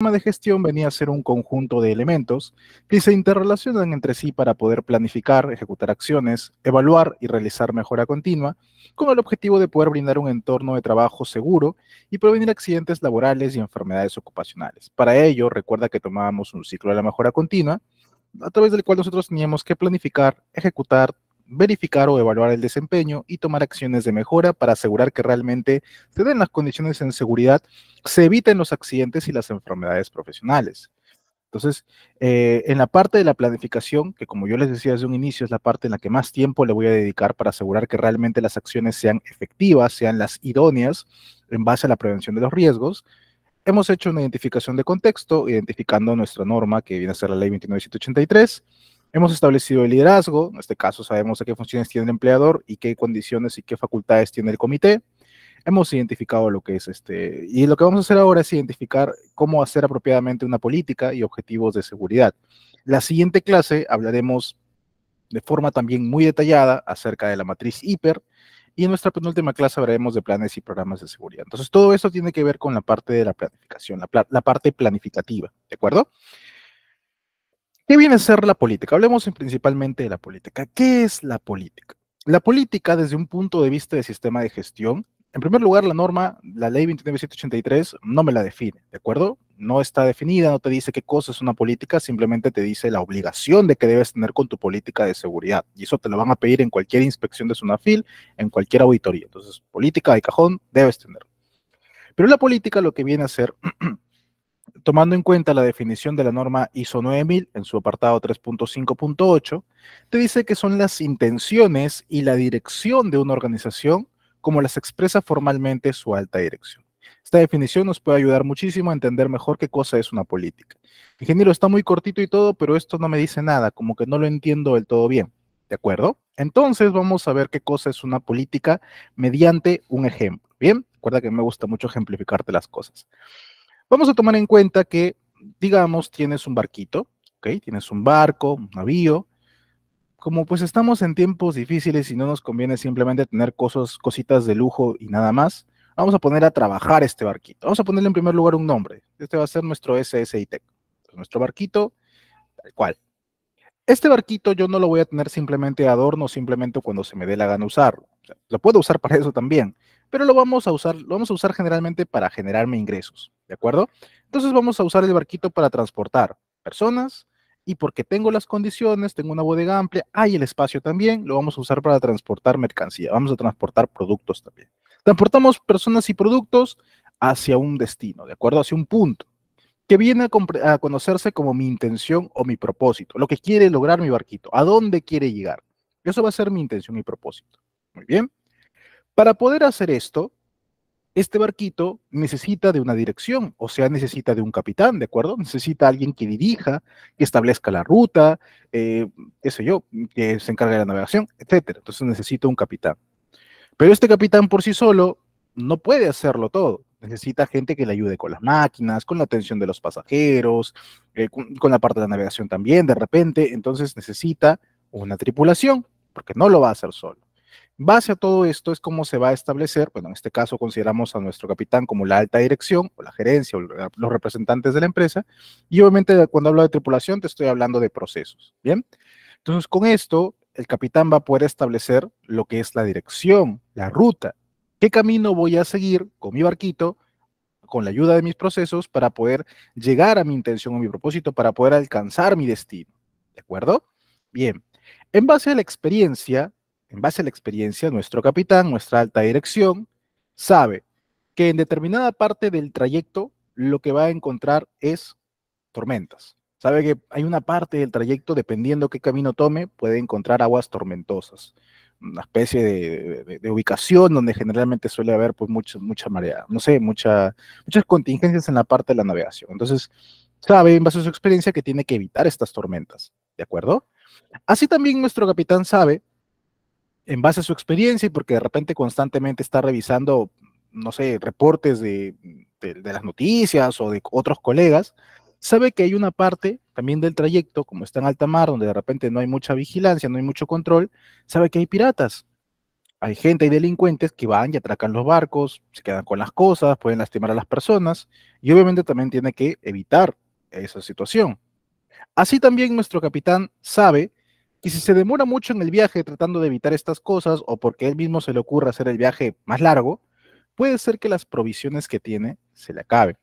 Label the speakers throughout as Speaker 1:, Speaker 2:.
Speaker 1: El de gestión venía a ser un conjunto de elementos que se interrelacionan entre sí para poder planificar, ejecutar acciones, evaluar y realizar mejora continua, con el objetivo de poder brindar un entorno de trabajo seguro y prevenir accidentes laborales y enfermedades ocupacionales. Para ello, recuerda que tomábamos un ciclo de la mejora continua, a través del cual nosotros teníamos que planificar, ejecutar, verificar o evaluar el desempeño y tomar acciones de mejora para asegurar que realmente se den las condiciones en seguridad, se eviten los accidentes y las enfermedades profesionales. Entonces, eh, en la parte de la planificación, que como yo les decía desde un inicio, es la parte en la que más tiempo le voy a dedicar para asegurar que realmente las acciones sean efectivas, sean las idóneas en base a la prevención de los riesgos, hemos hecho una identificación de contexto, identificando nuestra norma, que viene a ser la ley 2983 Hemos establecido el liderazgo, en este caso sabemos a qué funciones tiene el empleador y qué condiciones y qué facultades tiene el comité. Hemos identificado lo que es este, y lo que vamos a hacer ahora es identificar cómo hacer apropiadamente una política y objetivos de seguridad. La siguiente clase hablaremos de forma también muy detallada acerca de la matriz hiper y en nuestra penúltima clase hablaremos de planes y programas de seguridad. Entonces, todo esto tiene que ver con la parte de la planificación, la, la parte planificativa, ¿de acuerdo? ¿Qué viene a ser la política? Hablemos principalmente de la política. ¿Qué es la política? La política desde un punto de vista de sistema de gestión, en primer lugar, la norma, la ley 29783, no me la define, ¿de acuerdo? No está definida, no te dice qué cosa es una política, simplemente te dice la obligación de que debes tener con tu política de seguridad. Y eso te lo van a pedir en cualquier inspección de Sunafil, en cualquier auditoría. Entonces, política de cajón debes tener. Pero la política lo que viene a ser tomando en cuenta la definición de la norma ISO 9000 en su apartado 3.5.8, te dice que son las intenciones y la dirección de una organización como las expresa formalmente su alta dirección. Esta definición nos puede ayudar muchísimo a entender mejor qué cosa es una política. Ingeniero, está muy cortito y todo, pero esto no me dice nada, como que no lo entiendo del todo bien. ¿De acuerdo? Entonces vamos a ver qué cosa es una política mediante un ejemplo. Bien, recuerda que me gusta mucho ejemplificarte las cosas. Vamos a tomar en cuenta que, digamos, tienes un barquito, ¿ok? Tienes un barco, un navío. Como pues estamos en tiempos difíciles y no nos conviene simplemente tener cosas, cositas de lujo y nada más, vamos a poner a trabajar este barquito. Vamos a ponerle en primer lugar un nombre. Este va a ser nuestro SSITEC, nuestro barquito, tal cual. Este barquito yo no lo voy a tener simplemente adorno, simplemente cuando se me dé la gana usarlo. lo puedo usar para eso también, pero lo vamos a usar, lo vamos a usar generalmente para generarme ingresos, ¿de acuerdo? Entonces vamos a usar el barquito para transportar personas y porque tengo las condiciones, tengo una bodega amplia, hay el espacio también, lo vamos a usar para transportar mercancía, vamos a transportar productos también. Transportamos personas y productos hacia un destino, ¿de acuerdo? Hacia un punto que viene a, conocerse como mi intención o mi propósito, lo que quiere lograr mi barquito, a dónde quiere llegar. Eso va a ser mi intención y propósito. Muy bien. Para poder hacer esto, este barquito necesita de una dirección, o sea, necesita de un capitán, ¿de acuerdo? Necesita alguien que dirija, que establezca la ruta, eh, qué sé yo, que se encargue de la navegación, etc. Entonces necesita un capitán. Pero este capitán por sí solo no puede hacerlo todo. Necesita gente que le ayude con las máquinas, con la atención de los pasajeros, eh, con la parte de la navegación también, de repente. Entonces necesita una tripulación, porque no lo va a hacer solo. Base a todo esto es cómo se va a establecer, bueno, en este caso consideramos a nuestro capitán como la alta dirección o la gerencia o los representantes de la empresa. Y obviamente cuando hablo de tripulación te estoy hablando de procesos, ¿bien? Entonces con esto el capitán va a poder establecer lo que es la dirección, la ruta, qué camino voy a seguir con mi barquito, con la ayuda de mis procesos para poder llegar a mi intención o mi propósito, para poder alcanzar mi destino, ¿de acuerdo? Bien, en base a la experiencia en base a la experiencia, nuestro capitán, nuestra alta dirección, sabe que en determinada parte del trayecto lo que va a encontrar es tormentas. Sabe que hay una parte del trayecto, dependiendo qué camino tome, puede encontrar aguas tormentosas, una especie de, ubicación donde generalmente suele haber pues, mucha, mucha marea, no sé, mucha, muchas contingencias en la parte de la navegación. Entonces, sabe en base a su experiencia que tiene que evitar estas tormentas, ¿de acuerdo? Así también nuestro capitán sabe en base a su experiencia y porque de repente constantemente está revisando, no sé, reportes de, las noticias o de otros colegas, sabe que hay una parte también del trayecto, como está en alta mar, donde de repente no hay mucha vigilancia, no hay mucho control, sabe que hay piratas. Hay gente, hay delincuentes que van y atracan los barcos, se quedan con las cosas, pueden lastimar a las personas y obviamente también tiene que evitar esa situación. Así también nuestro capitán sabe y si se demora mucho en el viaje tratando de evitar estas cosas o porque él mismo se le ocurra hacer el viaje más largo, puede ser que las provisiones que tiene se le acaben.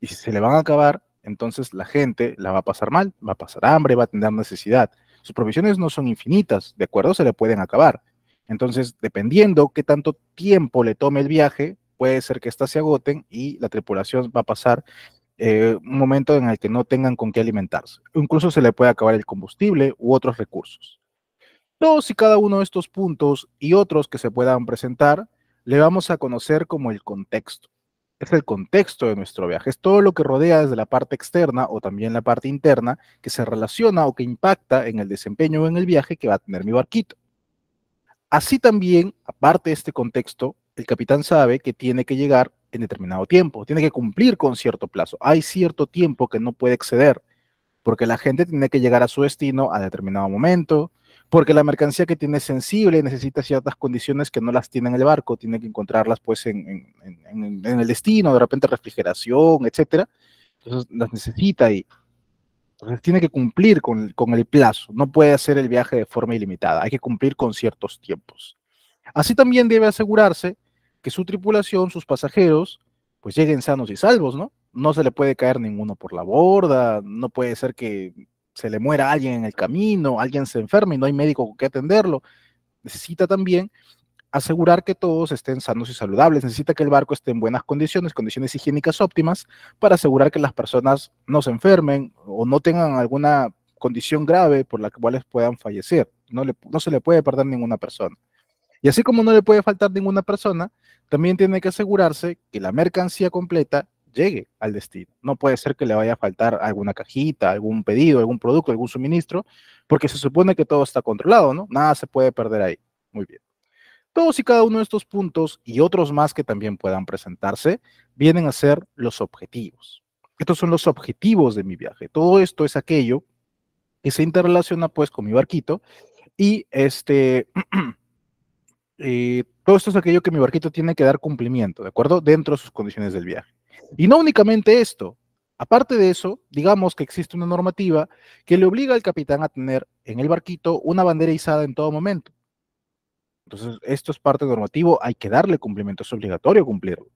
Speaker 1: Y si se le van a acabar, entonces la gente la va a pasar mal, va a pasar hambre, va a tener necesidad. Sus provisiones no son infinitas, de acuerdo, se le pueden acabar. Entonces, dependiendo qué tanto tiempo le tome el viaje, puede ser que éstas se agoten y la tripulación va a pasar eh, un momento en el que no tengan con qué alimentarse. Incluso se le puede acabar el combustible u otros recursos. Todos y cada uno de estos puntos y otros que se puedan presentar le vamos a conocer como el contexto. Es el contexto de nuestro viaje, es todo lo que rodea desde la parte externa o también la parte interna que se relaciona o que impacta en el desempeño o en el viaje que va a tener mi barquito. Así también, aparte de este contexto, el capitán sabe que tiene que llegar en determinado tiempo, tiene que cumplir con cierto plazo. Hay cierto tiempo que no puede exceder, porque la gente tiene que llegar a su destino a determinado momento, porque la mercancía que tiene es sensible y necesita ciertas condiciones que no las tiene en el barco, tiene que encontrarlas pues en, el destino, de repente refrigeración, etcétera. Entonces las necesita y tiene que cumplir con el plazo, no puede hacer el viaje de forma ilimitada, hay que cumplir con ciertos tiempos. Así también debe asegurarse que su tripulación, sus pasajeros, pues lleguen sanos y salvos, ¿no? No se le puede caer ninguno por la borda, no puede ser que se le muera alguien en el camino, alguien se enferme y no hay médico que atenderlo. Necesita también asegurar que todos estén sanos y saludables. Necesita que el barco esté en buenas condiciones, condiciones higiénicas óptimas, para asegurar que las personas no se enfermen o no tengan alguna condición grave por la cual puedan fallecer. No, no se le puede perder ninguna persona. Y así como no le puede faltar ninguna persona, también tiene que asegurarse que la mercancía completa llegue al destino. No puede ser que le vaya a faltar alguna cajita, algún pedido, algún producto, algún suministro, porque se supone que todo está controlado, ¿no? Nada se puede perder ahí. Muy bien. Todos y cada uno de estos puntos y otros más que también puedan presentarse vienen a ser los objetivos. Estos son los objetivos de mi viaje. Todo esto es aquello que se interrelaciona pues con mi barquito y este Eh, todo esto es aquello que mi barquito tiene que dar cumplimiento, ¿de acuerdo? Dentro de sus condiciones del viaje. Y no únicamente esto, aparte de eso, digamos que existe una normativa que le obliga al capitán a tener en el barquito una bandera izada en todo momento. Entonces, esto es parte normativo, hay que darle cumplimiento, es obligatorio cumplirlo.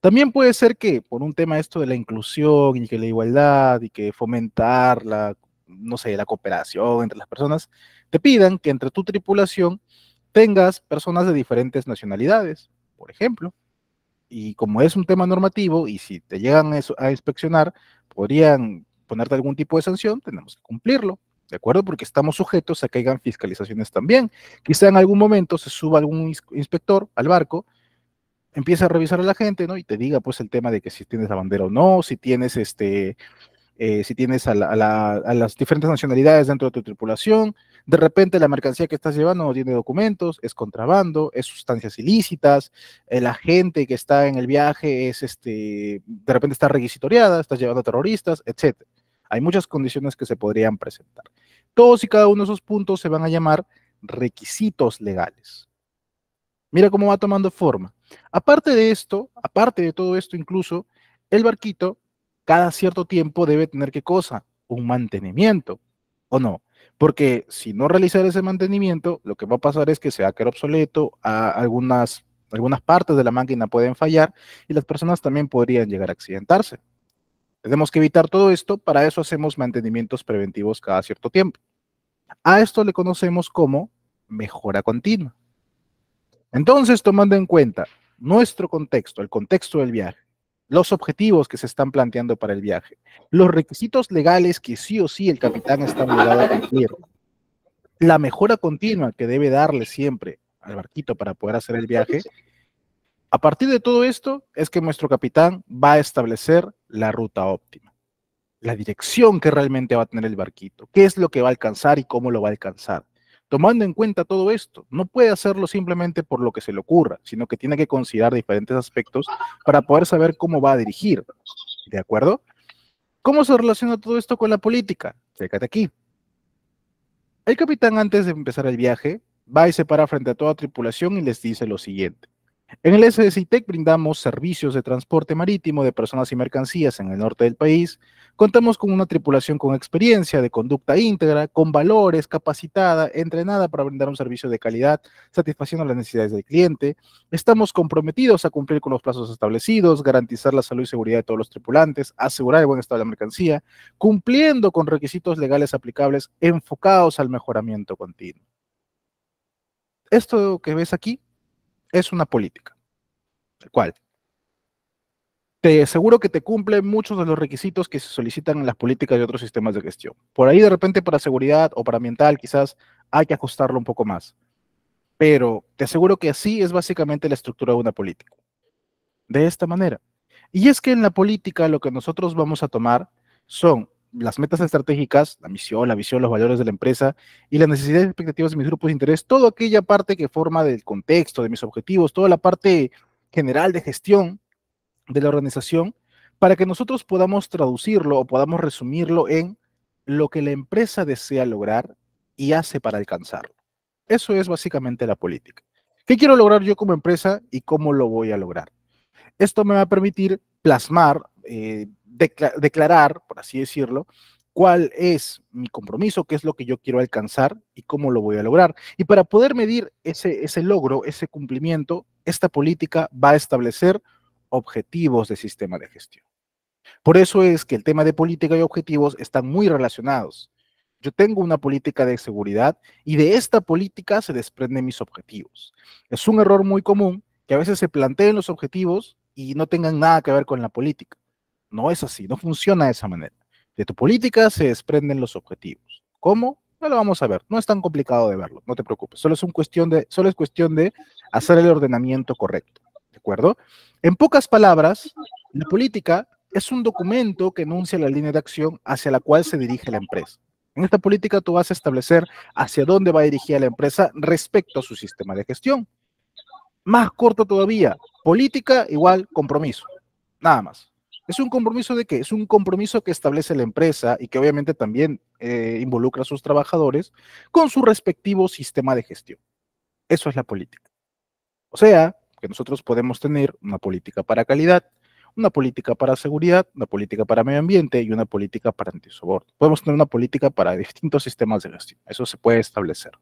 Speaker 1: También puede ser que por un tema esto de la inclusión y que la igualdad y que fomentar la, no sé, la cooperación entre las personas, te pidan que entre tu tripulación tengas personas de diferentes nacionalidades, por ejemplo. Y como es un tema normativo y si te llegan a inspeccionar, podrían ponerte algún tipo de sanción, tenemos que cumplirlo, ¿de acuerdo? Porque estamos sujetos a que hagan fiscalizaciones también. Quizá en algún momento se suba algún inspector al barco, empieza a revisar a la gente, ¿no? Y te diga pues el tema de que si tienes la bandera o no, si tienes este, eh, si tienes a, a las diferentes nacionalidades dentro de tu tripulación, de repente la mercancía que estás llevando no tiene documentos, es contrabando, es sustancias ilícitas, eh, la gente que está en el viaje es este, de repente está requisitoriada, estás llevando a terroristas, etc. Hay muchas condiciones que se podrían presentar. Todos y cada uno de esos puntos se van a llamar requisitos legales. Mira cómo va tomando forma. Aparte de esto, aparte de todo esto incluso, el barquito cada cierto tiempo debe tener qué cosa? Un mantenimiento, ¿o no? Porque si no realizar ese mantenimiento, lo que va a pasar es que se va a quedar obsoleto, algunas, algunas partes de la máquina pueden fallar y las personas también podrían llegar a accidentarse. Tenemos que evitar todo esto, para eso hacemos mantenimientos preventivos cada cierto tiempo. A esto le conocemos como mejora continua. Entonces, tomando en cuenta nuestro contexto, el contexto del viaje, los objetivos que se están planteando para el viaje, los requisitos legales que sí o sí el capitán está obligado a cumplir, la mejora continua que debe darle siempre al barquito para poder hacer el viaje. A partir de todo esto es que nuestro capitán va a establecer la ruta óptima, la dirección que realmente va a tener el barquito, qué es lo que va a alcanzar y cómo lo va a alcanzar tomando en cuenta todo esto. No puede hacerlo simplemente por lo que se le ocurra, sino que tiene que considerar diferentes aspectos para poder saber cómo va a dirigir. ¿De acuerdo? ¿Cómo se relaciona todo esto con la política? Fíjate aquí. El capitán antes de empezar el viaje va y se para frente a toda tripulación y les dice lo siguiente. En el SDCITEC brindamos servicios de transporte marítimo de personas y mercancías en el norte del país. Contamos con una tripulación con experiencia, de conducta íntegra, con valores, capacitada, entrenada para brindar un servicio de calidad, satisfaciendo las necesidades del cliente. Estamos comprometidos a cumplir con los plazos establecidos, garantizar la salud y seguridad de todos los tripulantes, asegurar el buen estado de la mercancía, cumpliendo con requisitos legales aplicables enfocados al mejoramiento continuo. Esto que ves aquí es una política. Tal cual. Te aseguro que te cumple muchos de los requisitos que se solicitan en las políticas de otros sistemas de gestión. Por ahí de repente para seguridad o para ambiental quizás hay que ajustarlo un poco más. Pero te aseguro que así es básicamente la estructura de una política. De esta manera. Y es que en la política lo que nosotros vamos a tomar son las metas estratégicas, la misión, la visión, los valores de la empresa y las necesidades y expectativas de mis grupos de interés, toda aquella parte que forma del contexto, de mis objetivos, toda la parte general de gestión de la organización, para que nosotros podamos traducirlo o podamos resumirlo en lo que la empresa desea lograr y hace para alcanzarlo. Eso es básicamente la política. ¿Qué quiero lograr yo como empresa y cómo lo voy a lograr? Esto me va a permitir plasmar eh, declarar, por así decirlo, cuál es mi compromiso, qué es lo que yo quiero alcanzar y cómo lo voy a lograr. Y para poder medir ese, ese logro, ese cumplimiento, esta política va a establecer objetivos de sistema de gestión. Por eso es que el tema de política y objetivos están muy relacionados. Yo tengo una política de seguridad y de esta política se desprenden mis objetivos. Es un error muy común que a veces se planteen los objetivos y no tengan nada que ver con la política. No es así, no funciona de esa manera. De tu política se desprenden los objetivos. ¿Cómo? No lo vamos a ver, no es tan complicado de verlo, no te preocupes, solo es, cuestión de, solo es cuestión de hacer el ordenamiento correcto, ¿de acuerdo? En pocas palabras, la política es un documento que enuncia la línea de acción hacia la cual se dirige la empresa. En esta política tú vas a establecer hacia dónde va a dirigir la empresa respecto a su sistema de gestión. Más corto todavía, política igual compromiso, nada más. ¿Es un compromiso de qué? Es un compromiso que establece la empresa y que obviamente también eh, involucra a sus trabajadores con su respectivo sistema de gestión. Eso es la política. O sea, que nosotros podemos tener una política para calidad, una política para seguridad, una política para medio ambiente y una política para antisoborno. Podemos tener una política para distintos sistemas de gestión. Eso se puede establecer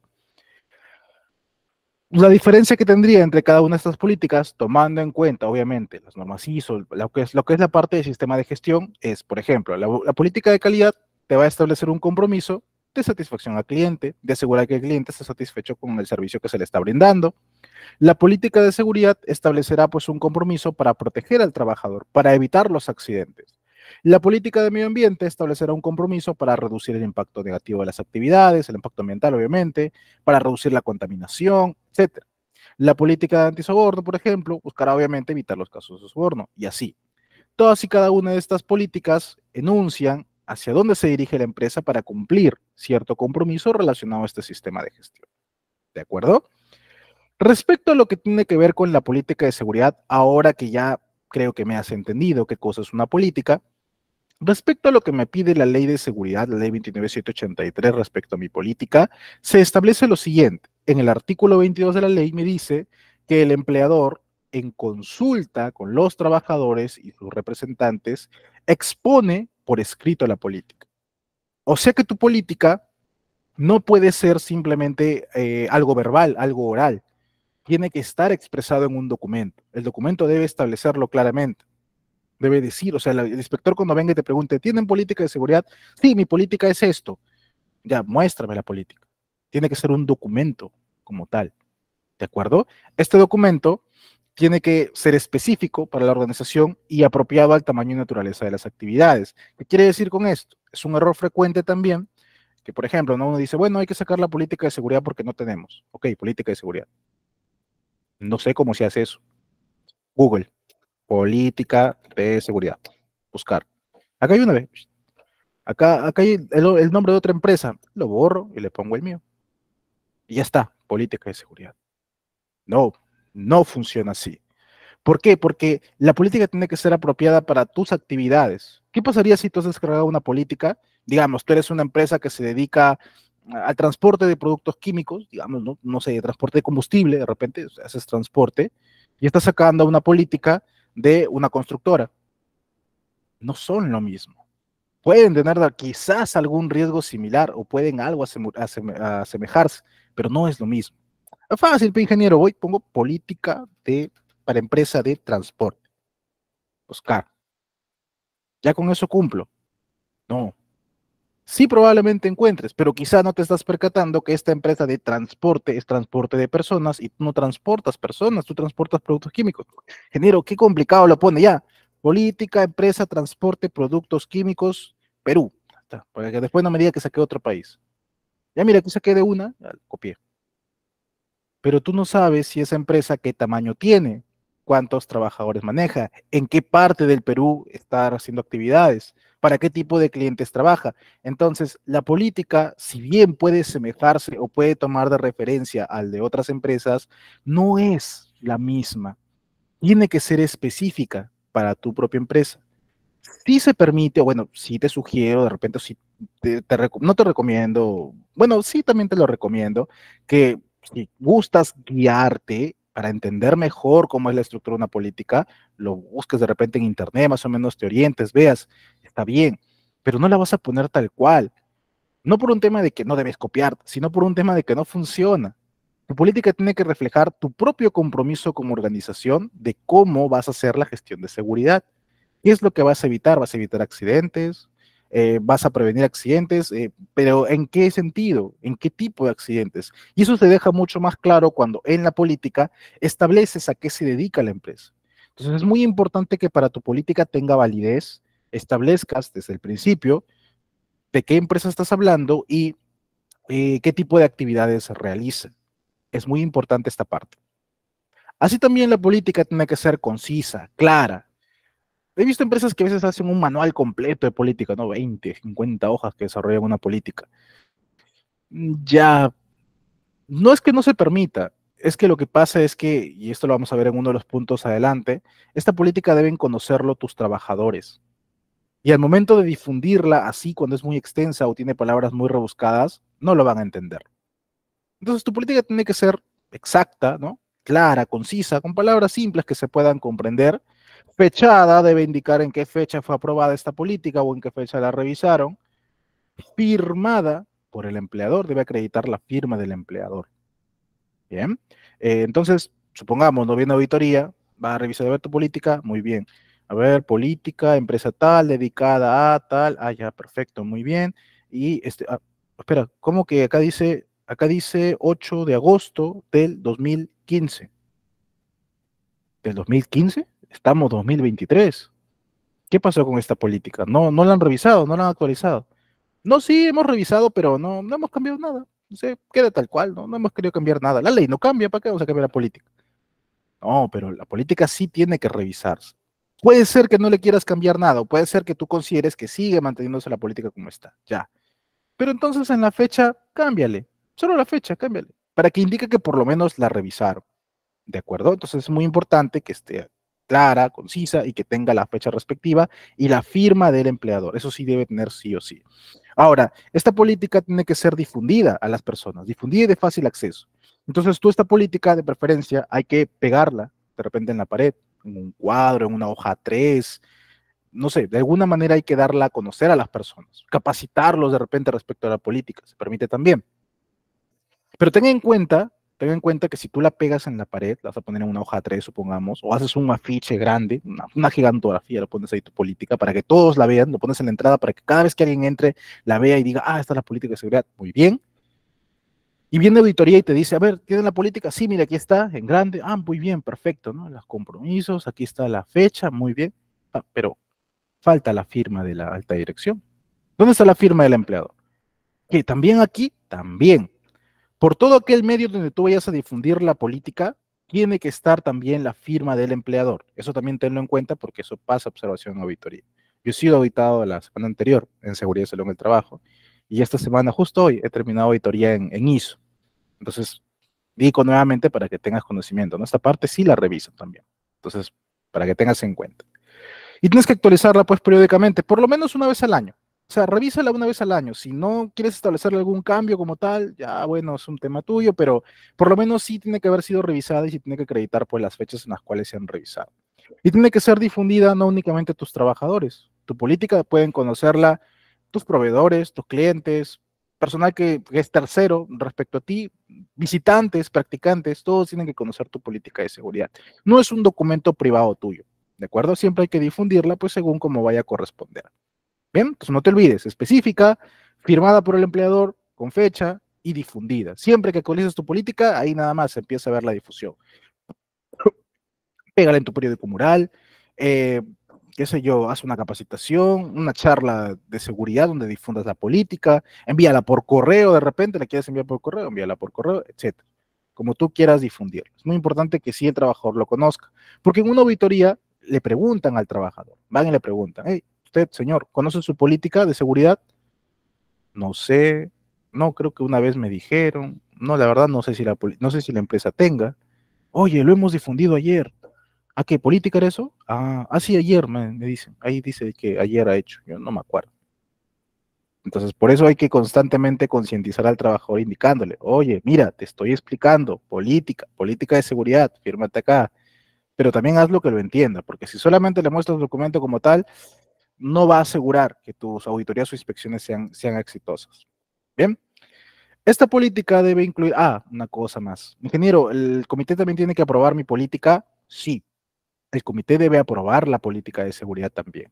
Speaker 1: la diferencia que tendría entre cada una de estas políticas, tomando en cuenta, obviamente, las normas ISO, lo que es, lo que es la parte del sistema de gestión, es, por ejemplo, la, política de calidad te va a establecer un compromiso de satisfacción al cliente, de asegurar que el cliente esté satisfecho con el servicio que se le está brindando. La política de seguridad establecerá pues un compromiso para proteger al trabajador, para evitar los accidentes. La política de medio ambiente establecerá un compromiso para reducir el impacto negativo de las actividades, el impacto ambiental, obviamente, para reducir la contaminación, etc. La política de antisoborno, por ejemplo, buscará obviamente evitar los casos de soborno, y así. Todas y cada una de estas políticas enuncian hacia dónde se dirige la empresa para cumplir cierto compromiso relacionado a este sistema de gestión. ¿De acuerdo? Respecto a lo que tiene que ver con la política de seguridad, ahora que ya creo que me has entendido qué cosa es una política, Respecto a lo que me pide la ley de seguridad, la ley 29783, respecto a mi política, se establece lo siguiente. En el artículo 22 de la ley me dice que el empleador, en consulta con los trabajadores y sus representantes, expone por escrito la política. O sea que tu política no puede ser simplemente eh, algo verbal, algo oral. Tiene que estar expresado en un documento. El documento debe establecerlo claramente debe decir. O sea, el inspector cuando venga y te pregunte, ¿tienen política de seguridad? Sí, mi política es esto. Ya, muéstrame la política. Tiene que ser un documento como tal. ¿De acuerdo? Este documento tiene que ser específico para la organización y apropiado al tamaño y naturaleza de las actividades. ¿Qué quiere decir con esto? Es un error frecuente también que, por ejemplo, uno dice, bueno, hay que sacar la política de seguridad porque no tenemos. Ok, política de seguridad. No sé cómo se hace eso. Google política de seguridad. Buscar. Acá hay una vez. Acá, acá hay el, nombre de otra empresa. Lo borro y le pongo el mío. Y ya está. Política de seguridad. No, no funciona así. ¿Por qué? Porque la política tiene que ser apropiada para tus actividades. ¿Qué pasaría si tú has descargado una política? Digamos, tú eres una empresa que se dedica al transporte de productos químicos, digamos, no, no sé, transporte de combustible, de repente haces transporte, y estás sacando una política de una constructora. No son lo mismo. Pueden tener quizás algún riesgo similar o pueden algo asemejarse, pero no es lo mismo. fácil, ingeniero, voy, pongo política de, para empresa de transporte. Oscar. Pues ya con eso cumplo. No, sí probablemente encuentres, pero quizá no te estás percatando que esta empresa de transporte es transporte de personas y tú no transportas personas, tú transportas productos químicos. Genero, qué complicado lo pone ya. Política, empresa, transporte, productos químicos, Perú. Para que después no me diga que saqué otro país. Ya mira, que saqué de una, copié. Pero tú no sabes si esa empresa qué tamaño tiene, cuántos trabajadores maneja, en qué parte del Perú está haciendo actividades para qué tipo de clientes trabaja. Entonces, la política, si bien puede semejarse o puede tomar de referencia al de otras empresas, no es la misma. Tiene que ser específica para tu propia empresa. Si se permite, o bueno, si te sugiero, de repente, si no te recomiendo, bueno, sí también te lo recomiendo, que si gustas guiarte para entender mejor cómo es la estructura de una política, lo busques de repente en internet, más o menos te orientes, veas está bien, pero no la vas a poner tal cual. No por un tema de que no debes copiar, sino por un tema de que no funciona. Tu política tiene que reflejar tu propio compromiso como organización de cómo vas a hacer la gestión de seguridad. ¿Qué es lo que vas a evitar? ¿Vas a evitar accidentes? Eh, ¿Vas a prevenir accidentes? Eh, pero ¿en qué sentido? ¿En qué tipo de accidentes? Y eso se deja mucho más claro cuando en la política estableces a qué se dedica la empresa. Entonces es muy importante que para tu política tenga validez, establezcas desde el principio de qué empresa estás hablando y eh, qué tipo de actividades realizan. Es muy importante esta parte. Así también la política tiene que ser concisa, clara. He visto empresas que a veces hacen un manual completo de política, ¿no? 20, 50 hojas que desarrollan una política. Mm, ya, no es que no se permita, es que lo que pasa es que, y esto lo vamos a ver en uno de los puntos adelante, esta política deben conocerlo tus trabajadores. Y al momento de difundirla así, cuando es muy extensa o tiene palabras muy rebuscadas, no lo van a entender. Entonces tu política tiene que ser exacta, ¿no? Clara, concisa, con palabras simples que se puedan comprender. Fechada debe indicar en qué fecha fue aprobada esta política o en qué fecha la revisaron. Firmada por el empleador, debe acreditar la firma del empleador. Bien, eh, entonces, supongamos, no viene auditoría, va a revisar tu política, muy bien a ver, política, empresa tal, dedicada a tal, ah, ya, perfecto, muy bien. Y este, ah, espera, ¿cómo que acá dice, acá dice 8 de agosto del 2015? ¿Del 2015? Estamos 2023. ¿Qué pasó con esta política? No, no la han revisado, no la han actualizado. No, sí, hemos revisado, pero no, no hemos cambiado nada. Se queda tal cual, ¿no? no hemos querido cambiar nada. La ley no cambia, ¿para qué vamos a cambiar la política? No, pero la política sí tiene que revisarse. Puede ser que no le quieras cambiar nada, puede ser que tú consideres que sigue manteniéndose la política como está, ya. Pero entonces en la fecha, cámbiale, solo la fecha, cámbiale, para que indique que por lo menos la revisaron, ¿de acuerdo? Entonces es muy importante que esté clara, concisa y que tenga la fecha respectiva y la firma del empleador. Eso sí debe tener sí o sí. Ahora, esta política tiene que ser difundida a las personas, difundida y de fácil acceso. Entonces tú esta política de preferencia hay que pegarla de repente en la pared, en un cuadro, en una hoja 3. No sé, de alguna manera hay que darla a conocer a las personas, capacitarlos de repente respecto a la política, se permite también. Pero tenga en cuenta, tenga en cuenta que si tú la pegas en la pared, la vas a poner en una hoja 3, supongamos, o haces un afiche grande, una, gigantografía, la pones ahí tu política para que todos la vean, lo pones en la entrada para que cada vez que alguien entre la vea y diga, ah, esta es la política de seguridad, muy bien, y viene auditoría y te dice, a ver, ¿tienen la política? Sí, mira, aquí está, en grande. Ah, muy bien, perfecto, ¿no? Los compromisos, aquí está la fecha, muy bien. Ah, pero falta la firma de la alta dirección. ¿Dónde está la firma del empleador? Que también aquí, también. Por todo aquel medio donde tú vayas a difundir la política, tiene que estar también la firma del empleador. Eso también tenlo en cuenta porque eso pasa observación en auditoría. Yo he sido auditado la semana anterior en Seguridad y en el Trabajo y esta semana, justo hoy, he terminado auditoría en ISO entonces, digo nuevamente para que tengas conocimiento, ¿no? Esta parte sí la reviso también. Entonces, para que tengas en cuenta. Y tienes que actualizarla, pues, periódicamente, por lo menos una vez al año. O sea, revísala una vez al año. Si no quieres establecerle algún cambio como tal, ya bueno, es un tema tuyo, pero por lo menos sí tiene que haber sido revisada y sí tiene que acreditar pues las fechas en las cuales se han revisado. Y tiene que ser difundida no únicamente a tus trabajadores. Tu política pueden conocerla tus proveedores, tus clientes, personal que, es tercero respecto a ti, visitantes, practicantes, todos tienen que conocer tu política de seguridad. No es un documento privado tuyo, ¿de acuerdo? Siempre hay que difundirla, pues según como vaya a corresponder. Bien, entonces pues, no te olvides, específica, firmada por el empleador, con fecha y difundida. Siempre que actualices tu política, ahí nada más empieza a ver la difusión. Pégala en tu periódico mural, eh, qué sé yo, haz una capacitación, una charla de seguridad donde difundas la política, envíala por correo, de repente la quieres enviar por correo, envíala por correo, etc. Como tú quieras difundirla. Es muy importante que sí el trabajador lo conozca, porque en una auditoría le preguntan al trabajador, van y le preguntan, usted, señor, ¿conoce su política de seguridad? No sé, no creo que una vez me dijeron, no, la verdad no sé si la, no sé si la empresa tenga. Oye, lo hemos difundido ayer, ¿A ah, qué? ¿Política era eso? Ah, ah sí, ayer me, dicen. Ahí dice que ayer ha hecho. Yo no me acuerdo. Entonces, por eso hay que constantemente concientizar al trabajador indicándole, oye, mira, te estoy explicando política, política de seguridad, fírmate acá, pero también haz lo que lo entienda, porque si solamente le muestras el documento como tal, no va a asegurar que tus auditorías o inspecciones sean, sean exitosas. Bien, esta política debe incluir, ah, una cosa más. Ingeniero, ¿el comité también tiene que aprobar mi política? Sí, el comité debe aprobar la política de seguridad también.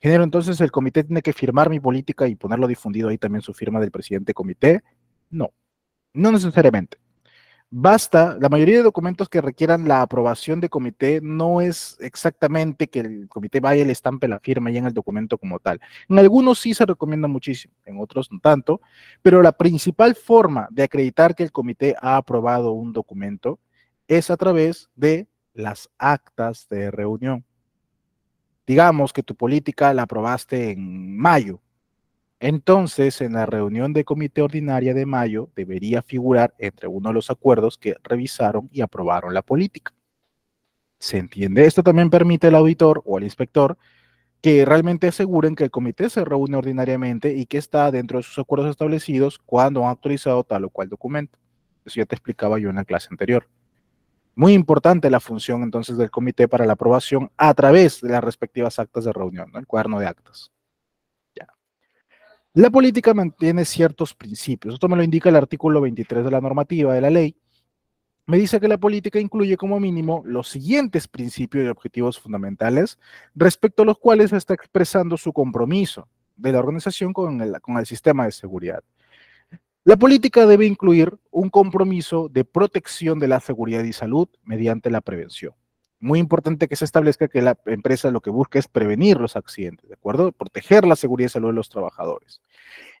Speaker 1: Genero, entonces el comité tiene que firmar mi política y ponerlo difundido ahí también su firma del presidente comité. No, no necesariamente. Basta, la mayoría de documentos que requieran la aprobación de comité no es exactamente que el comité vaya y le estampe la firma y en el documento como tal. En algunos sí se recomienda muchísimo, en otros no tanto, pero la principal forma de acreditar que el comité ha aprobado un documento es a través de las actas de reunión. Digamos que tu política la aprobaste en mayo. Entonces, en la reunión de comité ordinaria de mayo debería figurar entre uno de los acuerdos que revisaron y aprobaron la política. ¿Se entiende? Esto también permite al auditor o al inspector que realmente aseguren que el comité se reúne ordinariamente y que está dentro de sus acuerdos establecidos cuando han actualizado tal o cual documento. Eso ya te explicaba yo en la clase anterior. Muy importante la función entonces del comité para la aprobación a través de las respectivas actas de reunión, el cuaderno de actas. La política mantiene ciertos principios. Esto me lo indica el artículo 23 de la normativa de la ley. Me dice que la política incluye como mínimo los siguientes principios y objetivos fundamentales respecto a los cuales está expresando su compromiso de la organización con el sistema de seguridad. La política debe incluir un compromiso de protección de la seguridad y salud mediante la prevención. Muy importante que se establezca que la empresa lo que busca es prevenir los accidentes, ¿de acuerdo? Proteger la seguridad y salud de los trabajadores.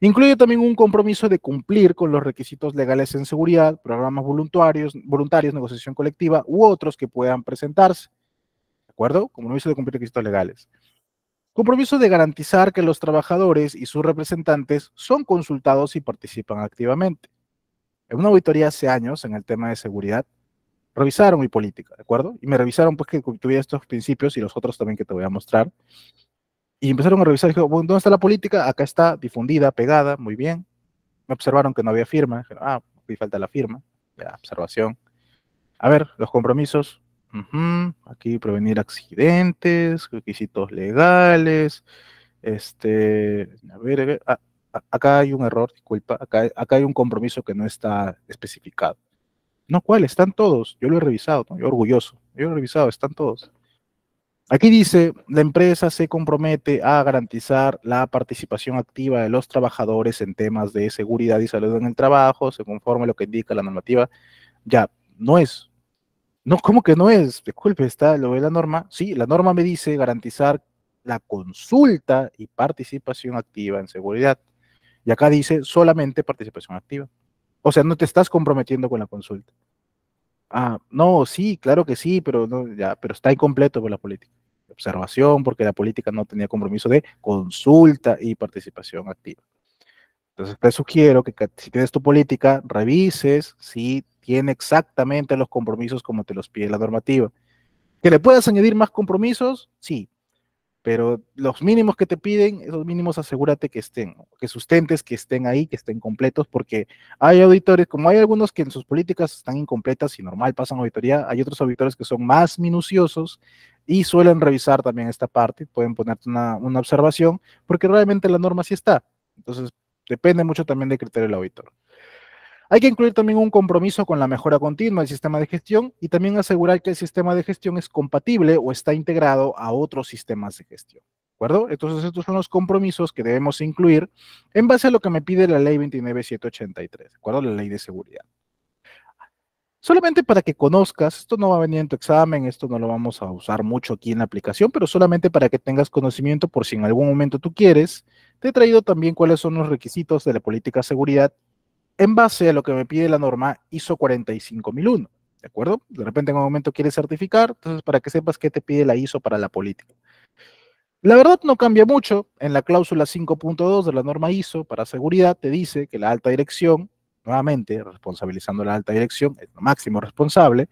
Speaker 1: Incluye también un compromiso de cumplir con los requisitos legales en seguridad, programas voluntarios, voluntarios negociación colectiva u otros que puedan presentarse. ¿De acuerdo? como Compromiso de cumplir requisitos legales compromiso de garantizar que los trabajadores y sus representantes son consultados y participan activamente. En una auditoría hace años en el tema de seguridad, revisaron mi política, ¿de acuerdo? Y me revisaron pues que tuviera estos principios y los otros también que te voy a mostrar. Y empezaron a revisar, dije, bueno, ¿dónde está la política? Acá está, difundida, pegada, muy bien. Me observaron que no había firma, ah, aquí falta la firma, la observación. A ver, los compromisos, Aquí prevenir accidentes, requisitos legales. Este, a ver, acá hay un error, disculpa, acá, hay un compromiso que no está especificado. No, ¿cuál? Están todos. Yo lo he revisado, yo orgulloso. Yo lo he revisado, están todos. Aquí dice, la empresa se compromete a garantizar la participación activa de los trabajadores en temas de seguridad y salud en el trabajo, se conforme lo que indica la normativa. Ya, no es, no, ¿cómo que no es? Disculpe, está lo ve la norma. Sí, la norma me dice garantizar la consulta y participación activa en seguridad. Y acá dice solamente participación activa. O sea, no te estás comprometiendo con la consulta. Ah, no, sí, claro que sí, pero no, ya, pero está incompleto con la política. Observación, porque la política no tenía compromiso de consulta y participación activa. Entonces te sugiero que si tienes tu política, revises si tiene exactamente los compromisos como te los pide la normativa. ¿Que le puedas añadir más compromisos? Sí, pero los mínimos que te piden, esos mínimos asegúrate que estén, que sustentes, que estén ahí, que estén completos, porque hay auditores, como hay algunos que en sus políticas están incompletas y normal pasan auditoría, hay otros auditores que son más minuciosos y suelen revisar también esta parte, pueden ponerte una, una observación, porque realmente la norma sí está. Entonces, depende mucho también del criterio del auditor. Hay que incluir también un compromiso con la mejora continua del sistema de gestión y también asegurar que el sistema de gestión es compatible o está integrado a otros sistemas de gestión. ¿De acuerdo? Entonces, estos son los compromisos que debemos incluir en base a lo que me pide la ley 29783, ¿de acuerdo? La ley de seguridad. Solamente para que conozcas, esto no va a venir en tu examen, esto no lo vamos a usar mucho aquí en la aplicación, pero solamente para que tengas conocimiento por si en algún momento tú quieres, te he traído también cuáles son los requisitos de la política de seguridad en base a lo que me pide la norma ISO 45001. ¿De acuerdo? De repente en algún momento quieres certificar, entonces para que sepas qué te pide la ISO para la política. La verdad no cambia mucho. En la cláusula 5.2 de la norma ISO para seguridad te dice que la alta dirección, nuevamente responsabilizando a la alta dirección, el máximo responsable,